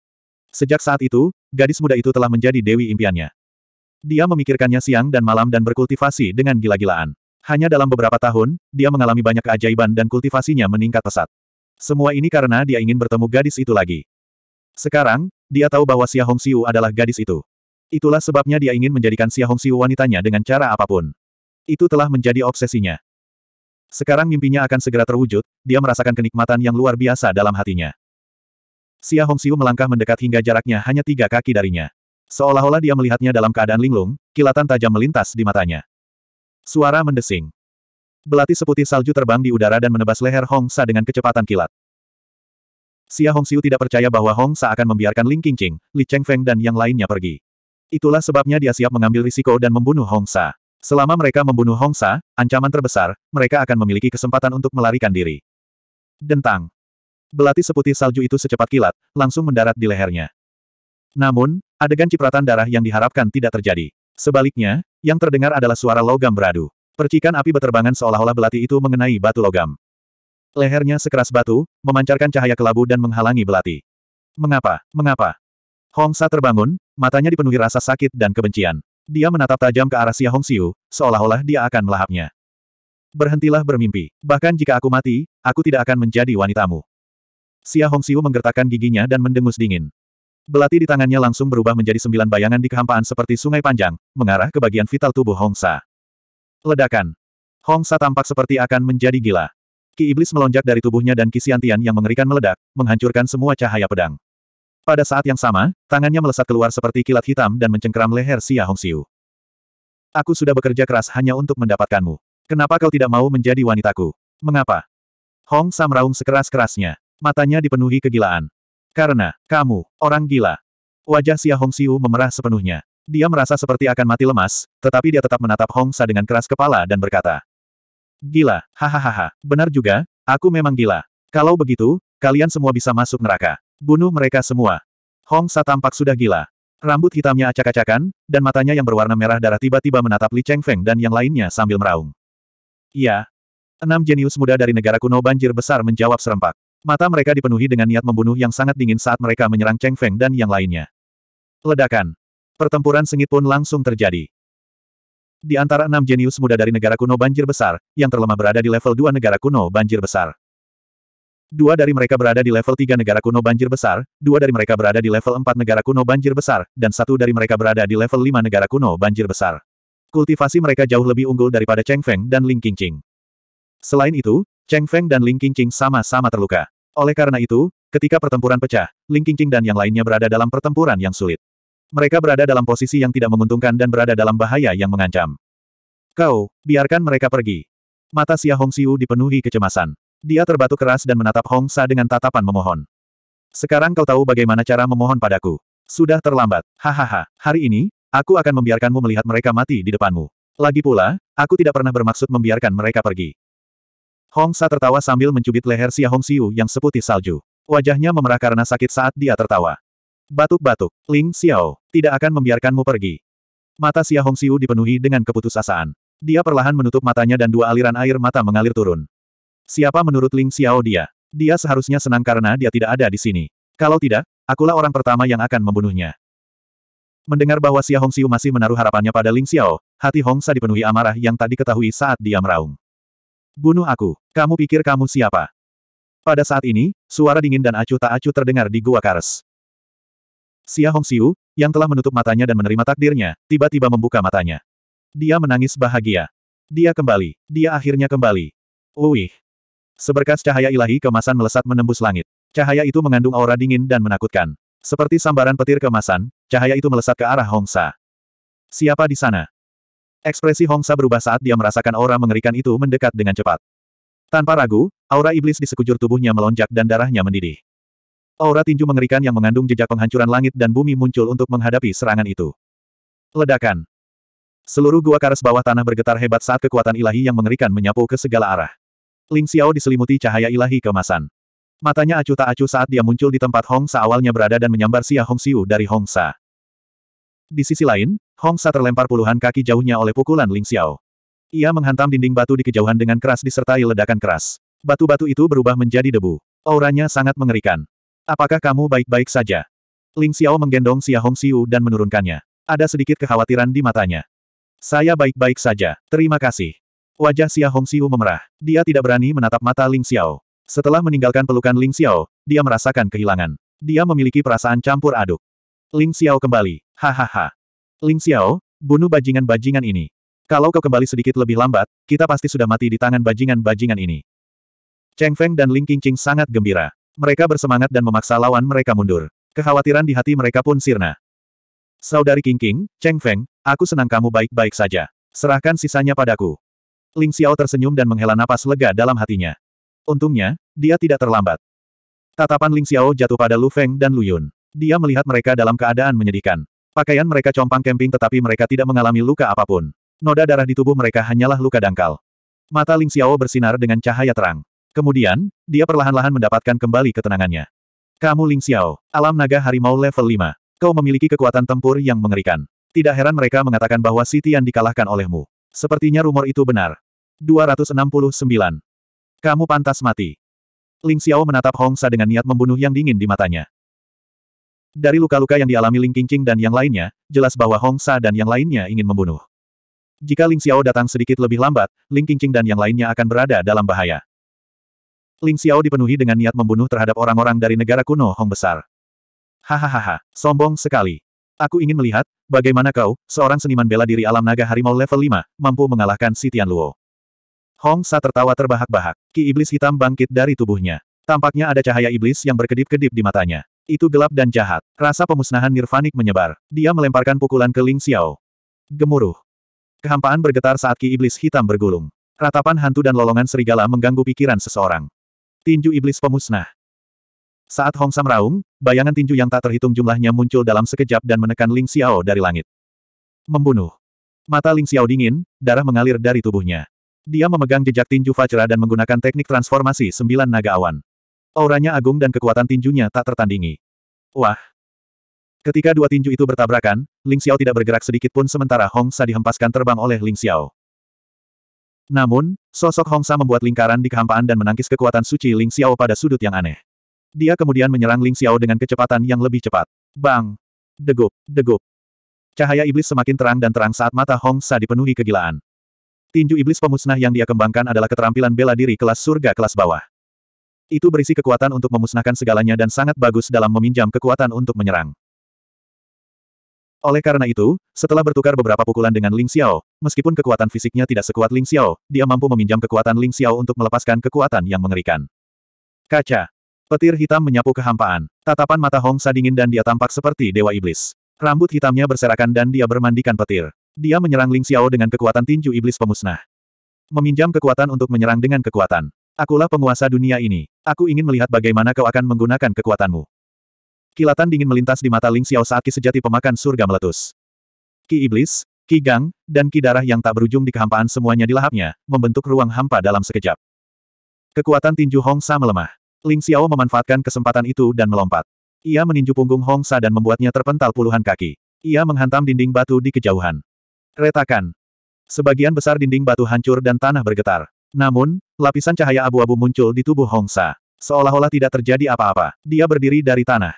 Sejak saat itu, gadis muda itu telah menjadi dewi impiannya. Dia memikirkannya siang dan malam dan berkultivasi dengan gila-gilaan. Hanya dalam beberapa tahun, dia mengalami banyak keajaiban dan kultivasinya meningkat pesat. Semua ini karena dia ingin bertemu gadis itu lagi. Sekarang, dia tahu bahwa Xia Xiu adalah gadis itu. Itulah sebabnya dia ingin menjadikan Xia Xiu wanitanya dengan cara apapun. Itu telah menjadi obsesinya. Sekarang mimpinya akan segera terwujud, dia merasakan kenikmatan yang luar biasa dalam hatinya. Xia Xiu melangkah mendekat hingga jaraknya hanya tiga kaki darinya. Seolah-olah dia melihatnya dalam keadaan linglung, kilatan tajam melintas di matanya. Suara mendesing. Belati seputih salju terbang di udara dan menebas leher Hong Sa dengan kecepatan kilat. Xia Xiu tidak percaya bahwa Hong Sa akan membiarkan Ling Qingqing, Li Chengfeng dan yang lainnya pergi. Itulah sebabnya dia siap mengambil risiko dan membunuh Hong Sa. Selama mereka membunuh Hong Sa, ancaman terbesar, mereka akan memiliki kesempatan untuk melarikan diri. Dentang. Belati seputih salju itu secepat kilat, langsung mendarat di lehernya. Namun, Adegan cipratan darah yang diharapkan tidak terjadi. Sebaliknya, yang terdengar adalah suara logam beradu. Percikan api beterbangan seolah-olah belati itu mengenai batu logam. Lehernya sekeras batu, memancarkan cahaya kelabu dan menghalangi belati. Mengapa? Mengapa? Hong Sa terbangun, matanya dipenuhi rasa sakit dan kebencian. Dia menatap tajam ke arah Xia Hong Xiu, seolah-olah dia akan melahapnya. Berhentilah bermimpi. Bahkan jika aku mati, aku tidak akan menjadi wanitamu. Xia Hongxiu menggertakkan giginya dan mendengus dingin. Belati di tangannya langsung berubah menjadi sembilan bayangan di kehampaan seperti sungai panjang, mengarah ke bagian vital tubuh Hongsa. Ledakan. Hongsa tampak seperti akan menjadi gila. Ki Iblis melonjak dari tubuhnya dan Ki yang mengerikan meledak, menghancurkan semua cahaya pedang. Pada saat yang sama, tangannya melesat keluar seperti kilat hitam dan mencengkeram leher Xia Hongxiu. Aku sudah bekerja keras hanya untuk mendapatkanmu. Kenapa kau tidak mau menjadi wanitaku? Mengapa? Hong Sam raung sekeras-kerasnya. Matanya dipenuhi kegilaan. Karena, kamu, orang gila. Wajah Xia Hong Xiu memerah sepenuhnya. Dia merasa seperti akan mati lemas, tetapi dia tetap menatap Hong Sa dengan keras kepala dan berkata. Gila, hahaha, benar juga, aku memang gila. Kalau begitu, kalian semua bisa masuk neraka. Bunuh mereka semua. Hong Sa tampak sudah gila. Rambut hitamnya acak-acakan, dan matanya yang berwarna merah darah tiba-tiba menatap Li Cheng Feng dan yang lainnya sambil meraung. Iya. Enam jenius muda dari negara kuno banjir besar menjawab serempak. Mata mereka dipenuhi dengan niat membunuh yang sangat dingin saat mereka menyerang Cheng Feng dan yang lainnya. Ledakan. Pertempuran sengit pun langsung terjadi. Di antara enam jenius muda dari negara kuno banjir besar, yang terlemah berada di level dua negara kuno banjir besar. Dua dari mereka berada di level tiga negara kuno banjir besar, dua dari mereka berada di level empat negara kuno banjir besar, dan satu dari mereka berada di level lima negara kuno banjir besar. Kultivasi mereka jauh lebih unggul daripada Cheng Feng dan Ling Qingqing. Selain itu, Cheng Feng dan Ling Qingqing sama-sama terluka. Oleh karena itu, ketika pertempuran pecah, Ling Qingqing dan yang lainnya berada dalam pertempuran yang sulit. Mereka berada dalam posisi yang tidak menguntungkan dan berada dalam bahaya yang mengancam. Kau, biarkan mereka pergi. Mata Xia Hong Xiu dipenuhi kecemasan. Dia terbatuk keras dan menatap Hong Sa dengan tatapan memohon. Sekarang kau tahu bagaimana cara memohon padaku. Sudah terlambat. Hahaha, hari ini, aku akan membiarkanmu melihat mereka mati di depanmu. Lagi pula, aku tidak pernah bermaksud membiarkan mereka pergi. Hong Sa tertawa sambil mencubit leher Xia Hong Xiu yang seputih salju. Wajahnya memerah karena sakit saat dia tertawa. Batuk-batuk, Ling Xiao, tidak akan membiarkanmu pergi. Mata Xia Hong Xiu dipenuhi dengan keputusasaan. Dia perlahan menutup matanya dan dua aliran air mata mengalir turun. Siapa menurut Ling Xiao dia? Dia seharusnya senang karena dia tidak ada di sini. Kalau tidak, akulah orang pertama yang akan membunuhnya. Mendengar bahwa Xia Hong Xiu masih menaruh harapannya pada Ling Xiao, hati Hong Sa dipenuhi amarah yang tak diketahui saat dia meraung. Bunuh aku. Kamu pikir kamu siapa? Pada saat ini, suara dingin dan acuh tak acuh terdengar di Gua Kares. Xia Hongxiu, yang telah menutup matanya dan menerima takdirnya, tiba-tiba membuka matanya. Dia menangis bahagia. Dia kembali. Dia akhirnya kembali. Uih. Seberkas cahaya ilahi kemasan melesat menembus langit. Cahaya itu mengandung aura dingin dan menakutkan. Seperti sambaran petir kemasan, cahaya itu melesat ke arah Hongsa. Siapa di sana? Ekspresi Hongsa berubah saat dia merasakan aura mengerikan itu mendekat dengan cepat. Tanpa ragu, aura iblis di sekujur tubuhnya melonjak dan darahnya mendidih. Aura tinju mengerikan yang mengandung jejak penghancuran langit dan bumi muncul untuk menghadapi serangan itu. Ledakan. Seluruh gua karas bawah tanah bergetar hebat saat kekuatan ilahi yang mengerikan menyapu ke segala arah. Ling Xiao diselimuti cahaya ilahi kemasan. Matanya acuh tak acuh saat dia muncul di tempat Hong Sa awalnya berada dan menyambar Xia Hong Xiu dari Hong Sa. Di sisi lain, Hong Sa terlempar puluhan kaki jauhnya oleh pukulan Ling Xiao. Ia menghantam dinding batu di kejauhan dengan keras disertai ledakan keras. Batu-batu itu berubah menjadi debu. Auranya sangat mengerikan. Apakah kamu baik-baik saja? Ling Xiao menggendong Xia Hong Xiu dan menurunkannya. Ada sedikit kekhawatiran di matanya. Saya baik-baik saja, terima kasih. Wajah Xia Hong Xiu memerah. Dia tidak berani menatap mata Ling Xiao. Setelah meninggalkan pelukan Ling Xiao, dia merasakan kehilangan. Dia memiliki perasaan campur aduk. Ling Xiao kembali. Hahaha. Ling Xiao, bunuh bajingan-bajingan ini. Kalau kau kembali sedikit lebih lambat, kita pasti sudah mati di tangan bajingan-bajingan ini. Cheng Feng dan Ling Qingqing sangat gembira. Mereka bersemangat dan memaksa lawan mereka mundur. Kekhawatiran di hati mereka pun sirna. Saudari Qingqing, Cheng Feng, aku senang kamu baik-baik saja. Serahkan sisanya padaku. Ling Xiao tersenyum dan menghela napas lega dalam hatinya. Untungnya, dia tidak terlambat. Tatapan Ling Xiao jatuh pada Lu Feng dan Lu Yun. Dia melihat mereka dalam keadaan menyedihkan. Pakaian mereka compang kemping tetapi mereka tidak mengalami luka apapun. Noda darah di tubuh mereka hanyalah luka dangkal. Mata Ling Xiao bersinar dengan cahaya terang. Kemudian, dia perlahan-lahan mendapatkan kembali ketenangannya. Kamu Ling Xiao, alam naga harimau level 5. Kau memiliki kekuatan tempur yang mengerikan. Tidak heran mereka mengatakan bahwa Siti yang dikalahkan olehmu. Sepertinya rumor itu benar. 269. Kamu pantas mati. Ling Xiao menatap Hong Sa dengan niat membunuh yang dingin di matanya. Dari luka-luka yang dialami Ling Qingqing dan yang lainnya, jelas bahwa Hong Sa dan yang lainnya ingin membunuh. Jika Ling Xiao datang sedikit lebih lambat, Ling Qingqing dan yang lainnya akan berada dalam bahaya. Ling Xiao dipenuhi dengan niat membunuh terhadap orang-orang dari negara kuno Hong besar. Hahaha, sombong sekali. Aku ingin melihat, bagaimana kau, seorang seniman bela diri alam naga harimau level 5, mampu mengalahkan si Tian Luo. Hong Sa tertawa terbahak-bahak. Ki iblis hitam bangkit dari tubuhnya. Tampaknya ada cahaya iblis yang berkedip-kedip di matanya. Itu gelap dan jahat. Rasa pemusnahan nirvanik menyebar. Dia melemparkan pukulan ke Ling Xiao. Gemuruh. Kehampaan bergetar saat ki iblis hitam bergulung. Ratapan hantu dan lolongan serigala mengganggu pikiran seseorang. Tinju iblis pemusnah. Saat Hong Sam raung, bayangan tinju yang tak terhitung jumlahnya muncul dalam sekejap dan menekan Ling Xiao dari langit. Membunuh. Mata Ling Xiao dingin, darah mengalir dari tubuhnya. Dia memegang jejak tinju Fajra dan menggunakan teknik transformasi sembilan naga awan. Auranya agung dan kekuatan tinjunya tak tertandingi. Wah! Ketika dua tinju itu bertabrakan, Ling Xiao tidak bergerak sedikit pun sementara Hong Sa dihempaskan terbang oleh Ling Xiao. Namun, sosok Hong Sa membuat lingkaran di kehampaan dan menangkis kekuatan suci Ling Xiao pada sudut yang aneh. Dia kemudian menyerang Ling Xiao dengan kecepatan yang lebih cepat. Bang! Degup, degup. Cahaya iblis semakin terang dan terang saat mata Hong Sa dipenuhi kegilaan. Tinju iblis pemusnah yang dia kembangkan adalah keterampilan bela diri kelas surga kelas bawah. Itu berisi kekuatan untuk memusnahkan segalanya dan sangat bagus dalam meminjam kekuatan untuk menyerang. Oleh karena itu, setelah bertukar beberapa pukulan dengan Ling Xiao, meskipun kekuatan fisiknya tidak sekuat Ling Xiao, dia mampu meminjam kekuatan Ling Xiao untuk melepaskan kekuatan yang mengerikan. Kaca. Petir hitam menyapu kehampaan. Tatapan mata Hong Sa dingin dan dia tampak seperti dewa iblis. Rambut hitamnya berserakan dan dia bermandikan petir. Dia menyerang Ling Xiao dengan kekuatan tinju iblis pemusnah. Meminjam kekuatan untuk menyerang dengan kekuatan. Akulah penguasa dunia ini. Aku ingin melihat bagaimana kau akan menggunakan kekuatanmu. Kilatan dingin melintas di mata Ling Xiao saat ki sejati pemakan surga meletus. Ki iblis, ki gang, dan ki darah yang tak berujung di kehampaan semuanya dilahapnya, membentuk ruang hampa dalam sekejap. Kekuatan tinju Hong Sa melemah. Ling Xiao memanfaatkan kesempatan itu dan melompat. Ia meninju punggung Hong Sa dan membuatnya terpental puluhan kaki. Ia menghantam dinding batu di kejauhan. Retakan. Sebagian besar dinding batu hancur dan tanah bergetar. Namun, lapisan cahaya abu-abu muncul di tubuh Hongsa. Seolah-olah tidak terjadi apa-apa, dia berdiri dari tanah.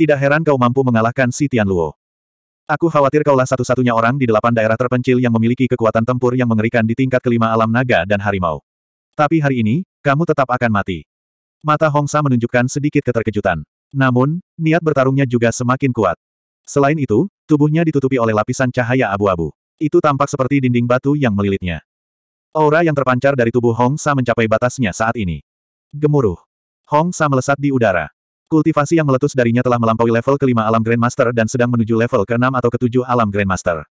Tidak heran kau mampu mengalahkan si Tian Luo. Aku khawatir kaulah satu-satunya orang di delapan daerah terpencil yang memiliki kekuatan tempur yang mengerikan di tingkat kelima alam naga dan harimau. Tapi hari ini, kamu tetap akan mati. Mata Hongsa menunjukkan sedikit keterkejutan. Namun, niat bertarungnya juga semakin kuat. Selain itu, tubuhnya ditutupi oleh lapisan cahaya abu-abu. Itu tampak seperti dinding batu yang melilitnya. Aura yang terpancar dari tubuh Hong Sa mencapai batasnya saat ini. Gemuruh. Hong Sa melesat di udara. Kultivasi yang meletus darinya telah melampaui level kelima alam Grandmaster dan sedang menuju level keenam atau ketujuh alam Grandmaster.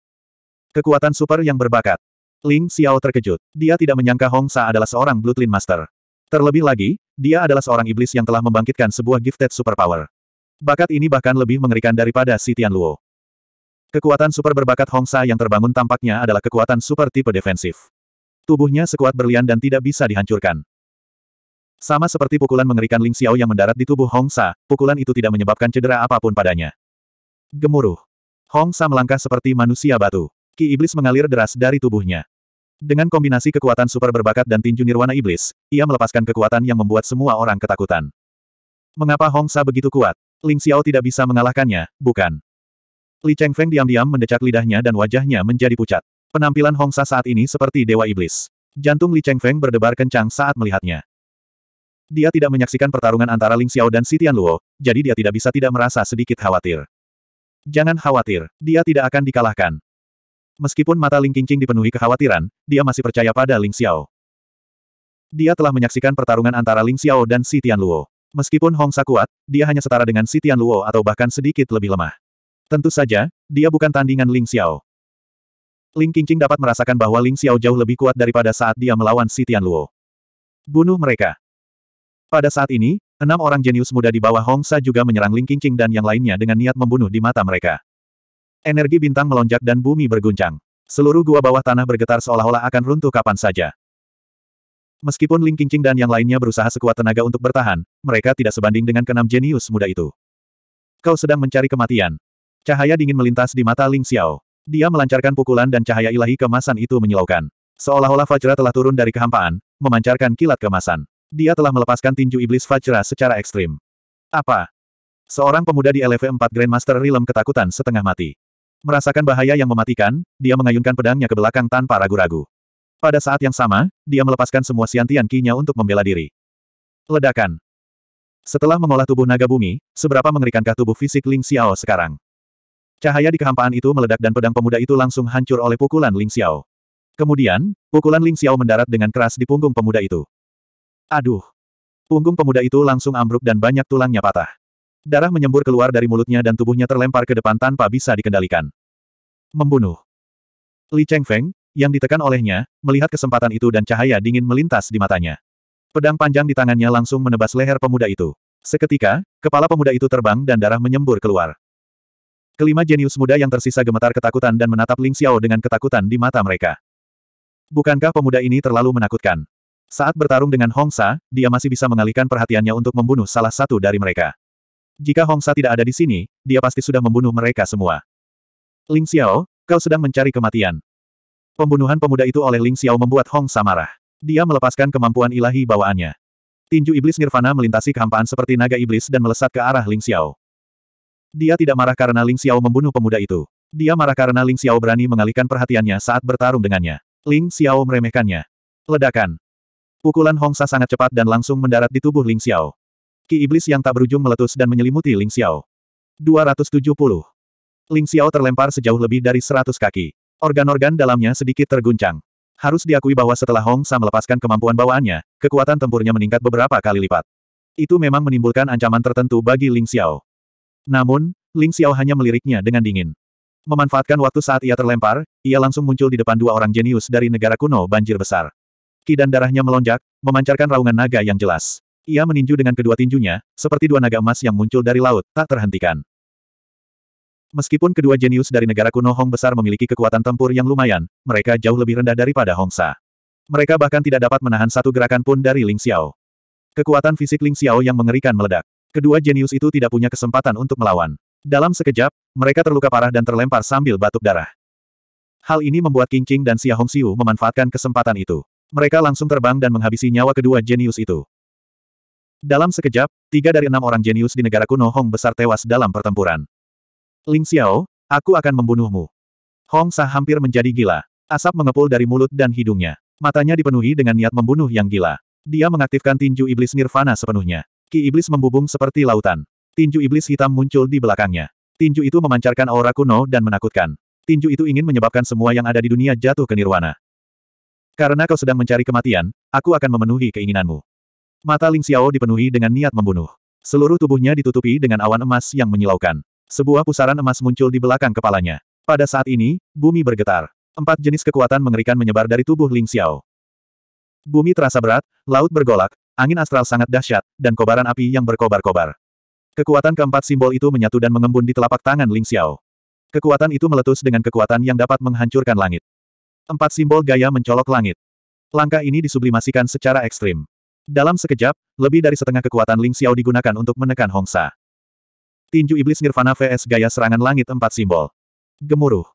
Kekuatan super yang berbakat. Ling Xiao terkejut. Dia tidak menyangka Hong Sa adalah seorang Bloodline Master. Terlebih lagi, dia adalah seorang iblis yang telah membangkitkan sebuah gifted superpower. Bakat ini bahkan lebih mengerikan daripada Si Tian Luo. Kekuatan super berbakat Hong Sa yang terbangun tampaknya adalah kekuatan super tipe defensif. Tubuhnya sekuat berlian dan tidak bisa dihancurkan. Sama seperti pukulan mengerikan Ling Xiao yang mendarat di tubuh Hong Sa, pukulan itu tidak menyebabkan cedera apapun padanya. Gemuruh. Hong Sa melangkah seperti manusia batu. Ki iblis mengalir deras dari tubuhnya. Dengan kombinasi kekuatan super berbakat dan tinju nirwana iblis, ia melepaskan kekuatan yang membuat semua orang ketakutan. Mengapa Hong Sa begitu kuat? Ling Xiao tidak bisa mengalahkannya, bukan? Li Cheng Feng diam-diam mendecak lidahnya dan wajahnya menjadi pucat. Penampilan Hong Sa saat ini seperti Dewa Iblis. Jantung Li Cheng Feng berdebar kencang saat melihatnya. Dia tidak menyaksikan pertarungan antara Ling Xiao dan Si Tian Luo, jadi dia tidak bisa tidak merasa sedikit khawatir. Jangan khawatir, dia tidak akan dikalahkan. Meskipun mata Ling Qingqing dipenuhi kekhawatiran, dia masih percaya pada Ling Xiao. Dia telah menyaksikan pertarungan antara Ling Xiao dan Si Tian Luo. Meskipun Hong Sa kuat, dia hanya setara dengan Si Tian Luo atau bahkan sedikit lebih lemah. Tentu saja, dia bukan tandingan Ling Xiao. Ling Qingqing dapat merasakan bahwa Ling Xiao jauh lebih kuat daripada saat dia melawan Si Luo. Bunuh mereka. Pada saat ini, enam orang jenius muda di bawah Hong Sa juga menyerang Ling Qingqing dan yang lainnya dengan niat membunuh di mata mereka. Energi bintang melonjak dan bumi berguncang. Seluruh gua bawah tanah bergetar seolah-olah akan runtuh kapan saja. Meskipun Ling Qingqing dan yang lainnya berusaha sekuat tenaga untuk bertahan, mereka tidak sebanding dengan keenam jenius muda itu. Kau sedang mencari kematian. Cahaya dingin melintas di mata Ling Xiao. Dia melancarkan pukulan dan cahaya ilahi kemasan itu menyilaukan. Seolah-olah Fajra telah turun dari kehampaan, memancarkan kilat kemasan. Dia telah melepaskan tinju iblis Fajra secara ekstrim. Apa? Seorang pemuda di LV 4 Grandmaster Realm ketakutan setengah mati. Merasakan bahaya yang mematikan, dia mengayunkan pedangnya ke belakang tanpa ragu-ragu. Pada saat yang sama, dia melepaskan semua siantian kinya untuk membela diri. Ledakan. Setelah mengolah tubuh naga bumi, seberapa mengerikankah tubuh fisik Ling Xiao sekarang? Cahaya di kehampaan itu meledak dan pedang pemuda itu langsung hancur oleh pukulan Ling Xiao. Kemudian, pukulan Ling Xiao mendarat dengan keras di punggung pemuda itu. Aduh! Punggung pemuda itu langsung ambruk dan banyak tulangnya patah. Darah menyembur keluar dari mulutnya dan tubuhnya terlempar ke depan tanpa bisa dikendalikan. Membunuh. Li Chengfeng, yang ditekan olehnya, melihat kesempatan itu dan cahaya dingin melintas di matanya. Pedang panjang di tangannya langsung menebas leher pemuda itu. Seketika, kepala pemuda itu terbang dan darah menyembur keluar. Kelima jenius muda yang tersisa gemetar ketakutan dan menatap Ling Xiao dengan ketakutan di mata mereka. Bukankah pemuda ini terlalu menakutkan? Saat bertarung dengan Hong Sa, dia masih bisa mengalihkan perhatiannya untuk membunuh salah satu dari mereka. Jika Hong Sa tidak ada di sini, dia pasti sudah membunuh mereka semua. Ling Xiao, kau sedang mencari kematian. Pembunuhan pemuda itu oleh Ling Xiao membuat Hong Sa marah. Dia melepaskan kemampuan ilahi bawaannya. Tinju iblis Nirvana melintasi kehampaan seperti naga iblis dan melesat ke arah Ling Xiao. Dia tidak marah karena Ling Xiao membunuh pemuda itu. Dia marah karena Ling Xiao berani mengalihkan perhatiannya saat bertarung dengannya. Ling Xiao meremehkannya. Ledakan. Pukulan Hongsa sangat cepat dan langsung mendarat di tubuh Ling Xiao. Ki iblis yang tak berujung meletus dan menyelimuti Ling Xiao. 270. Ling Xiao terlempar sejauh lebih dari 100 kaki. Organ-organ dalamnya sedikit terguncang. Harus diakui bahwa setelah Hong Sa melepaskan kemampuan bawaannya, kekuatan tempurnya meningkat beberapa kali lipat. Itu memang menimbulkan ancaman tertentu bagi Ling Xiao. Namun, Ling Xiao hanya meliriknya dengan dingin. Memanfaatkan waktu saat ia terlempar, ia langsung muncul di depan dua orang jenius dari negara kuno banjir besar. Ki dan darahnya melonjak, memancarkan raungan naga yang jelas. Ia meninju dengan kedua tinjunya, seperti dua naga emas yang muncul dari laut, tak terhentikan. Meskipun kedua jenius dari negara kuno Hong besar memiliki kekuatan tempur yang lumayan, mereka jauh lebih rendah daripada Hong Sa. Mereka bahkan tidak dapat menahan satu gerakan pun dari Ling Xiao. Kekuatan fisik Ling Xiao yang mengerikan meledak. Kedua jenius itu tidak punya kesempatan untuk melawan. Dalam sekejap, mereka terluka parah dan terlempar sambil batuk darah. Hal ini membuat King King dan Xia Hongxiu memanfaatkan kesempatan itu. Mereka langsung terbang dan menghabisi nyawa kedua jenius itu. Dalam sekejap, tiga dari enam orang jenius di negara kuno Hong besar tewas dalam pertempuran. Ling Xiao, aku akan membunuhmu. Hong Sa hampir menjadi gila. Asap mengepul dari mulut dan hidungnya. Matanya dipenuhi dengan niat membunuh yang gila. Dia mengaktifkan tinju iblis nirvana sepenuhnya. Ki iblis membubung seperti lautan. Tinju iblis hitam muncul di belakangnya. Tinju itu memancarkan aura kuno dan menakutkan. Tinju itu ingin menyebabkan semua yang ada di dunia jatuh ke nirwana. Karena kau sedang mencari kematian, aku akan memenuhi keinginanmu. Mata Ling Xiao dipenuhi dengan niat membunuh. Seluruh tubuhnya ditutupi dengan awan emas yang menyilaukan. Sebuah pusaran emas muncul di belakang kepalanya. Pada saat ini, bumi bergetar. Empat jenis kekuatan mengerikan menyebar dari tubuh Ling Xiao. Bumi terasa berat, laut bergolak, Angin astral sangat dahsyat, dan kobaran api yang berkobar-kobar. Kekuatan keempat simbol itu menyatu dan mengembun di telapak tangan Ling Xiao. Kekuatan itu meletus dengan kekuatan yang dapat menghancurkan langit. Empat simbol gaya mencolok langit. Langkah ini disublimasikan secara ekstrim. Dalam sekejap, lebih dari setengah kekuatan Ling Xiao digunakan untuk menekan Hongsa. Tinju Iblis Nirvana vs Gaya Serangan Langit Empat Simbol. Gemuruh.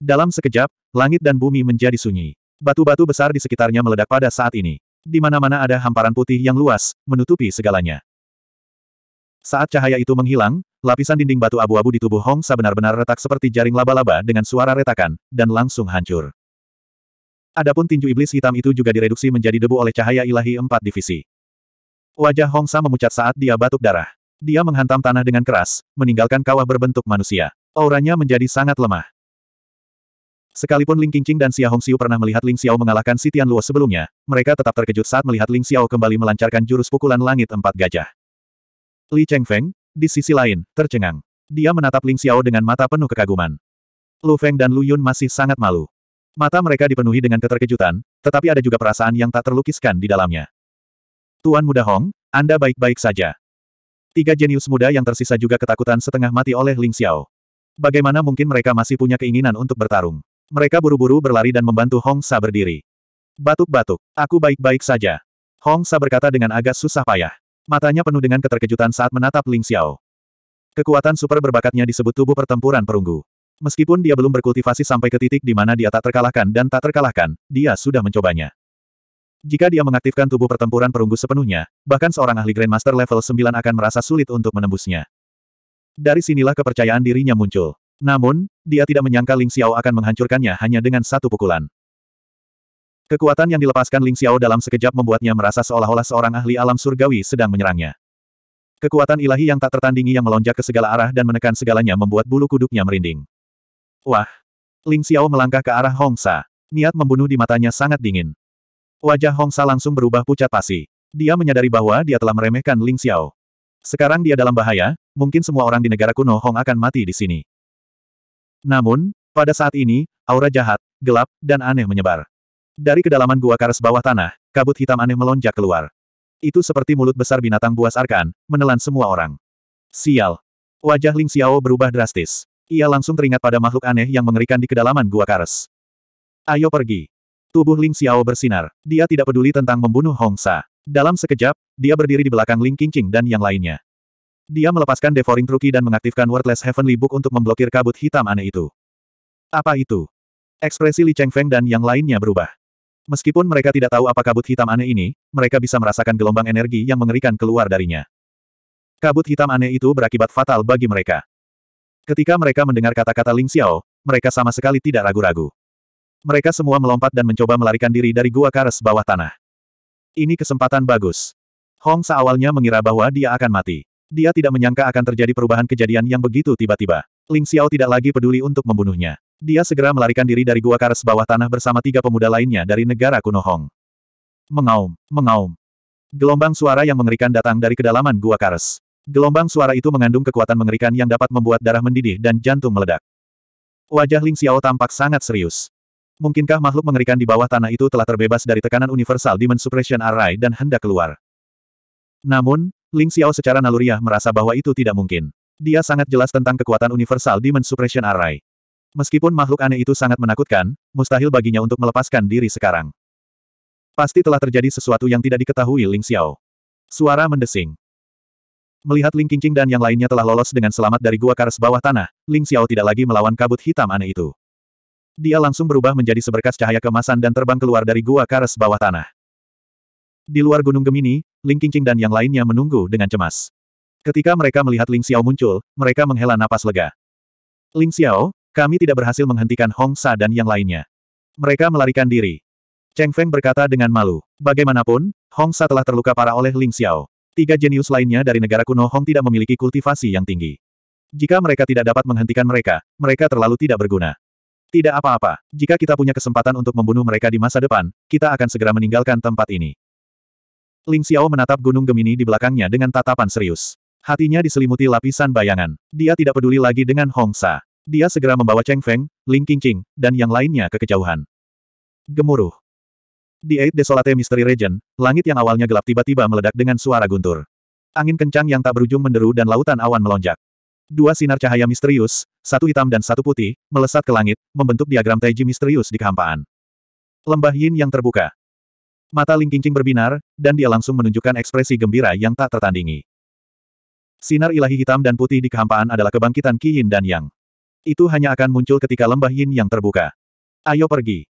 Dalam sekejap, langit dan bumi menjadi sunyi. Batu-batu besar di sekitarnya meledak pada saat ini. Di mana-mana ada hamparan putih yang luas, menutupi segalanya. Saat cahaya itu menghilang, lapisan dinding batu abu-abu di tubuh Hongsa benar-benar retak seperti jaring laba-laba dengan suara retakan, dan langsung hancur. Adapun tinju iblis hitam itu juga direduksi menjadi debu oleh cahaya ilahi empat divisi. Wajah Hong Hongsa memucat saat dia batuk darah. Dia menghantam tanah dengan keras, meninggalkan kawah berbentuk manusia. Auranya menjadi sangat lemah. Sekalipun Ling Qingqing dan Xia Hongxiu pernah melihat Ling Xiao mengalahkan Si Tian Luo sebelumnya, mereka tetap terkejut saat melihat Ling Xiao kembali melancarkan jurus pukulan langit empat gajah. Li Chengfeng, di sisi lain, tercengang. Dia menatap Ling Xiao dengan mata penuh kekaguman. Lu Feng dan Lu Yun masih sangat malu. Mata mereka dipenuhi dengan keterkejutan, tetapi ada juga perasaan yang tak terlukiskan di dalamnya. Tuan Muda Hong, Anda baik-baik saja. Tiga jenius muda yang tersisa juga ketakutan setengah mati oleh Ling Xiao. Bagaimana mungkin mereka masih punya keinginan untuk bertarung? Mereka buru-buru berlari dan membantu Hong Sa berdiri. Batuk-batuk, aku baik-baik saja. Hong Sa berkata dengan agak susah payah. Matanya penuh dengan keterkejutan saat menatap Ling Xiao. Kekuatan super berbakatnya disebut tubuh pertempuran perunggu. Meskipun dia belum berkultivasi sampai ke titik di mana dia tak terkalahkan dan tak terkalahkan, dia sudah mencobanya. Jika dia mengaktifkan tubuh pertempuran perunggu sepenuhnya, bahkan seorang ahli Grandmaster level 9 akan merasa sulit untuk menembusnya. Dari sinilah kepercayaan dirinya muncul. Namun, dia tidak menyangka Ling Xiao akan menghancurkannya hanya dengan satu pukulan. Kekuatan yang dilepaskan Ling Xiao dalam sekejap membuatnya merasa seolah-olah seorang ahli alam surgawi sedang menyerangnya. Kekuatan ilahi yang tak tertandingi yang melonjak ke segala arah dan menekan segalanya membuat bulu kuduknya merinding. Wah! Ling Xiao melangkah ke arah Hong Sa. Niat membunuh di matanya sangat dingin. Wajah Hong Sa langsung berubah pucat pasi. Dia menyadari bahwa dia telah meremehkan Ling Xiao. Sekarang dia dalam bahaya, mungkin semua orang di negara kuno Hong akan mati di sini. Namun, pada saat ini, aura jahat, gelap, dan aneh menyebar. Dari kedalaman gua karas bawah tanah, kabut hitam aneh melonjak keluar. Itu seperti mulut besar binatang buas arkan, menelan semua orang. Sial. Wajah Ling Xiao berubah drastis. Ia langsung teringat pada makhluk aneh yang mengerikan di kedalaman gua karas. Ayo pergi. Tubuh Ling Xiao bersinar. Dia tidak peduli tentang membunuh Hong Sa. Dalam sekejap, dia berdiri di belakang Ling Qingqing dan yang lainnya. Dia melepaskan Devouring Truki dan mengaktifkan Wordless Heavenly Book untuk memblokir kabut hitam aneh itu. Apa itu? Ekspresi Li Chengfeng dan yang lainnya berubah. Meskipun mereka tidak tahu apa kabut hitam aneh ini, mereka bisa merasakan gelombang energi yang mengerikan keluar darinya. Kabut hitam aneh itu berakibat fatal bagi mereka. Ketika mereka mendengar kata-kata Ling Xiao, mereka sama sekali tidak ragu-ragu. Mereka semua melompat dan mencoba melarikan diri dari gua kares bawah tanah. Ini kesempatan bagus. Hong seawalnya mengira bahwa dia akan mati. Dia tidak menyangka akan terjadi perubahan kejadian yang begitu tiba-tiba. Ling Xiao tidak lagi peduli untuk membunuhnya. Dia segera melarikan diri dari gua karas bawah tanah bersama tiga pemuda lainnya dari negara kuno Hong. Mengaum, mengaum. Gelombang suara yang mengerikan datang dari kedalaman gua karas. Gelombang suara itu mengandung kekuatan mengerikan yang dapat membuat darah mendidih dan jantung meledak. Wajah Ling Xiao tampak sangat serius. Mungkinkah makhluk mengerikan di bawah tanah itu telah terbebas dari tekanan universal Demon Suppression Array dan hendak keluar? Namun, Ling Xiao secara naluriah merasa bahwa itu tidak mungkin. Dia sangat jelas tentang kekuatan universal Demon Suppression Array. Meskipun makhluk aneh itu sangat menakutkan, mustahil baginya untuk melepaskan diri sekarang. Pasti telah terjadi sesuatu yang tidak diketahui Ling Xiao. Suara mendesing. Melihat Ling Qingqing dan yang lainnya telah lolos dengan selamat dari gua karas bawah tanah, Ling Xiao tidak lagi melawan kabut hitam aneh itu. Dia langsung berubah menjadi seberkas cahaya kemasan dan terbang keluar dari gua karas bawah tanah. Di luar Gunung Gemini, Ling Qingqing dan yang lainnya menunggu dengan cemas. Ketika mereka melihat Ling Xiao muncul, mereka menghela napas lega. Ling Xiao, kami tidak berhasil menghentikan Hong Sa dan yang lainnya. Mereka melarikan diri. Cheng Feng berkata dengan malu. Bagaimanapun, Hong Sa telah terluka parah oleh Ling Xiao. Tiga jenius lainnya dari negara kuno Hong tidak memiliki kultivasi yang tinggi. Jika mereka tidak dapat menghentikan mereka, mereka terlalu tidak berguna. Tidak apa-apa, jika kita punya kesempatan untuk membunuh mereka di masa depan, kita akan segera meninggalkan tempat ini. Ling Xiao menatap Gunung Gemini di belakangnya dengan tatapan serius. Hatinya diselimuti lapisan bayangan. Dia tidak peduli lagi dengan Hong Sa. Dia segera membawa Cheng Feng, Ling Qingqing, dan yang lainnya ke kejauhan. Gemuruh. Di Eight Desolate Mystery Region, langit yang awalnya gelap tiba-tiba meledak dengan suara guntur. Angin kencang yang tak berujung menderu dan lautan awan melonjak. Dua sinar cahaya misterius, satu hitam dan satu putih, melesat ke langit, membentuk diagram Taiji misterius di kehampaan. Lembah Yin yang terbuka. Mata Ling Qingqing berbinar, dan dia langsung menunjukkan ekspresi gembira yang tak tertandingi. Sinar ilahi hitam dan putih di kehampaan adalah kebangkitan Qi Yin dan Yang. Itu hanya akan muncul ketika lembah Yin yang terbuka. Ayo pergi.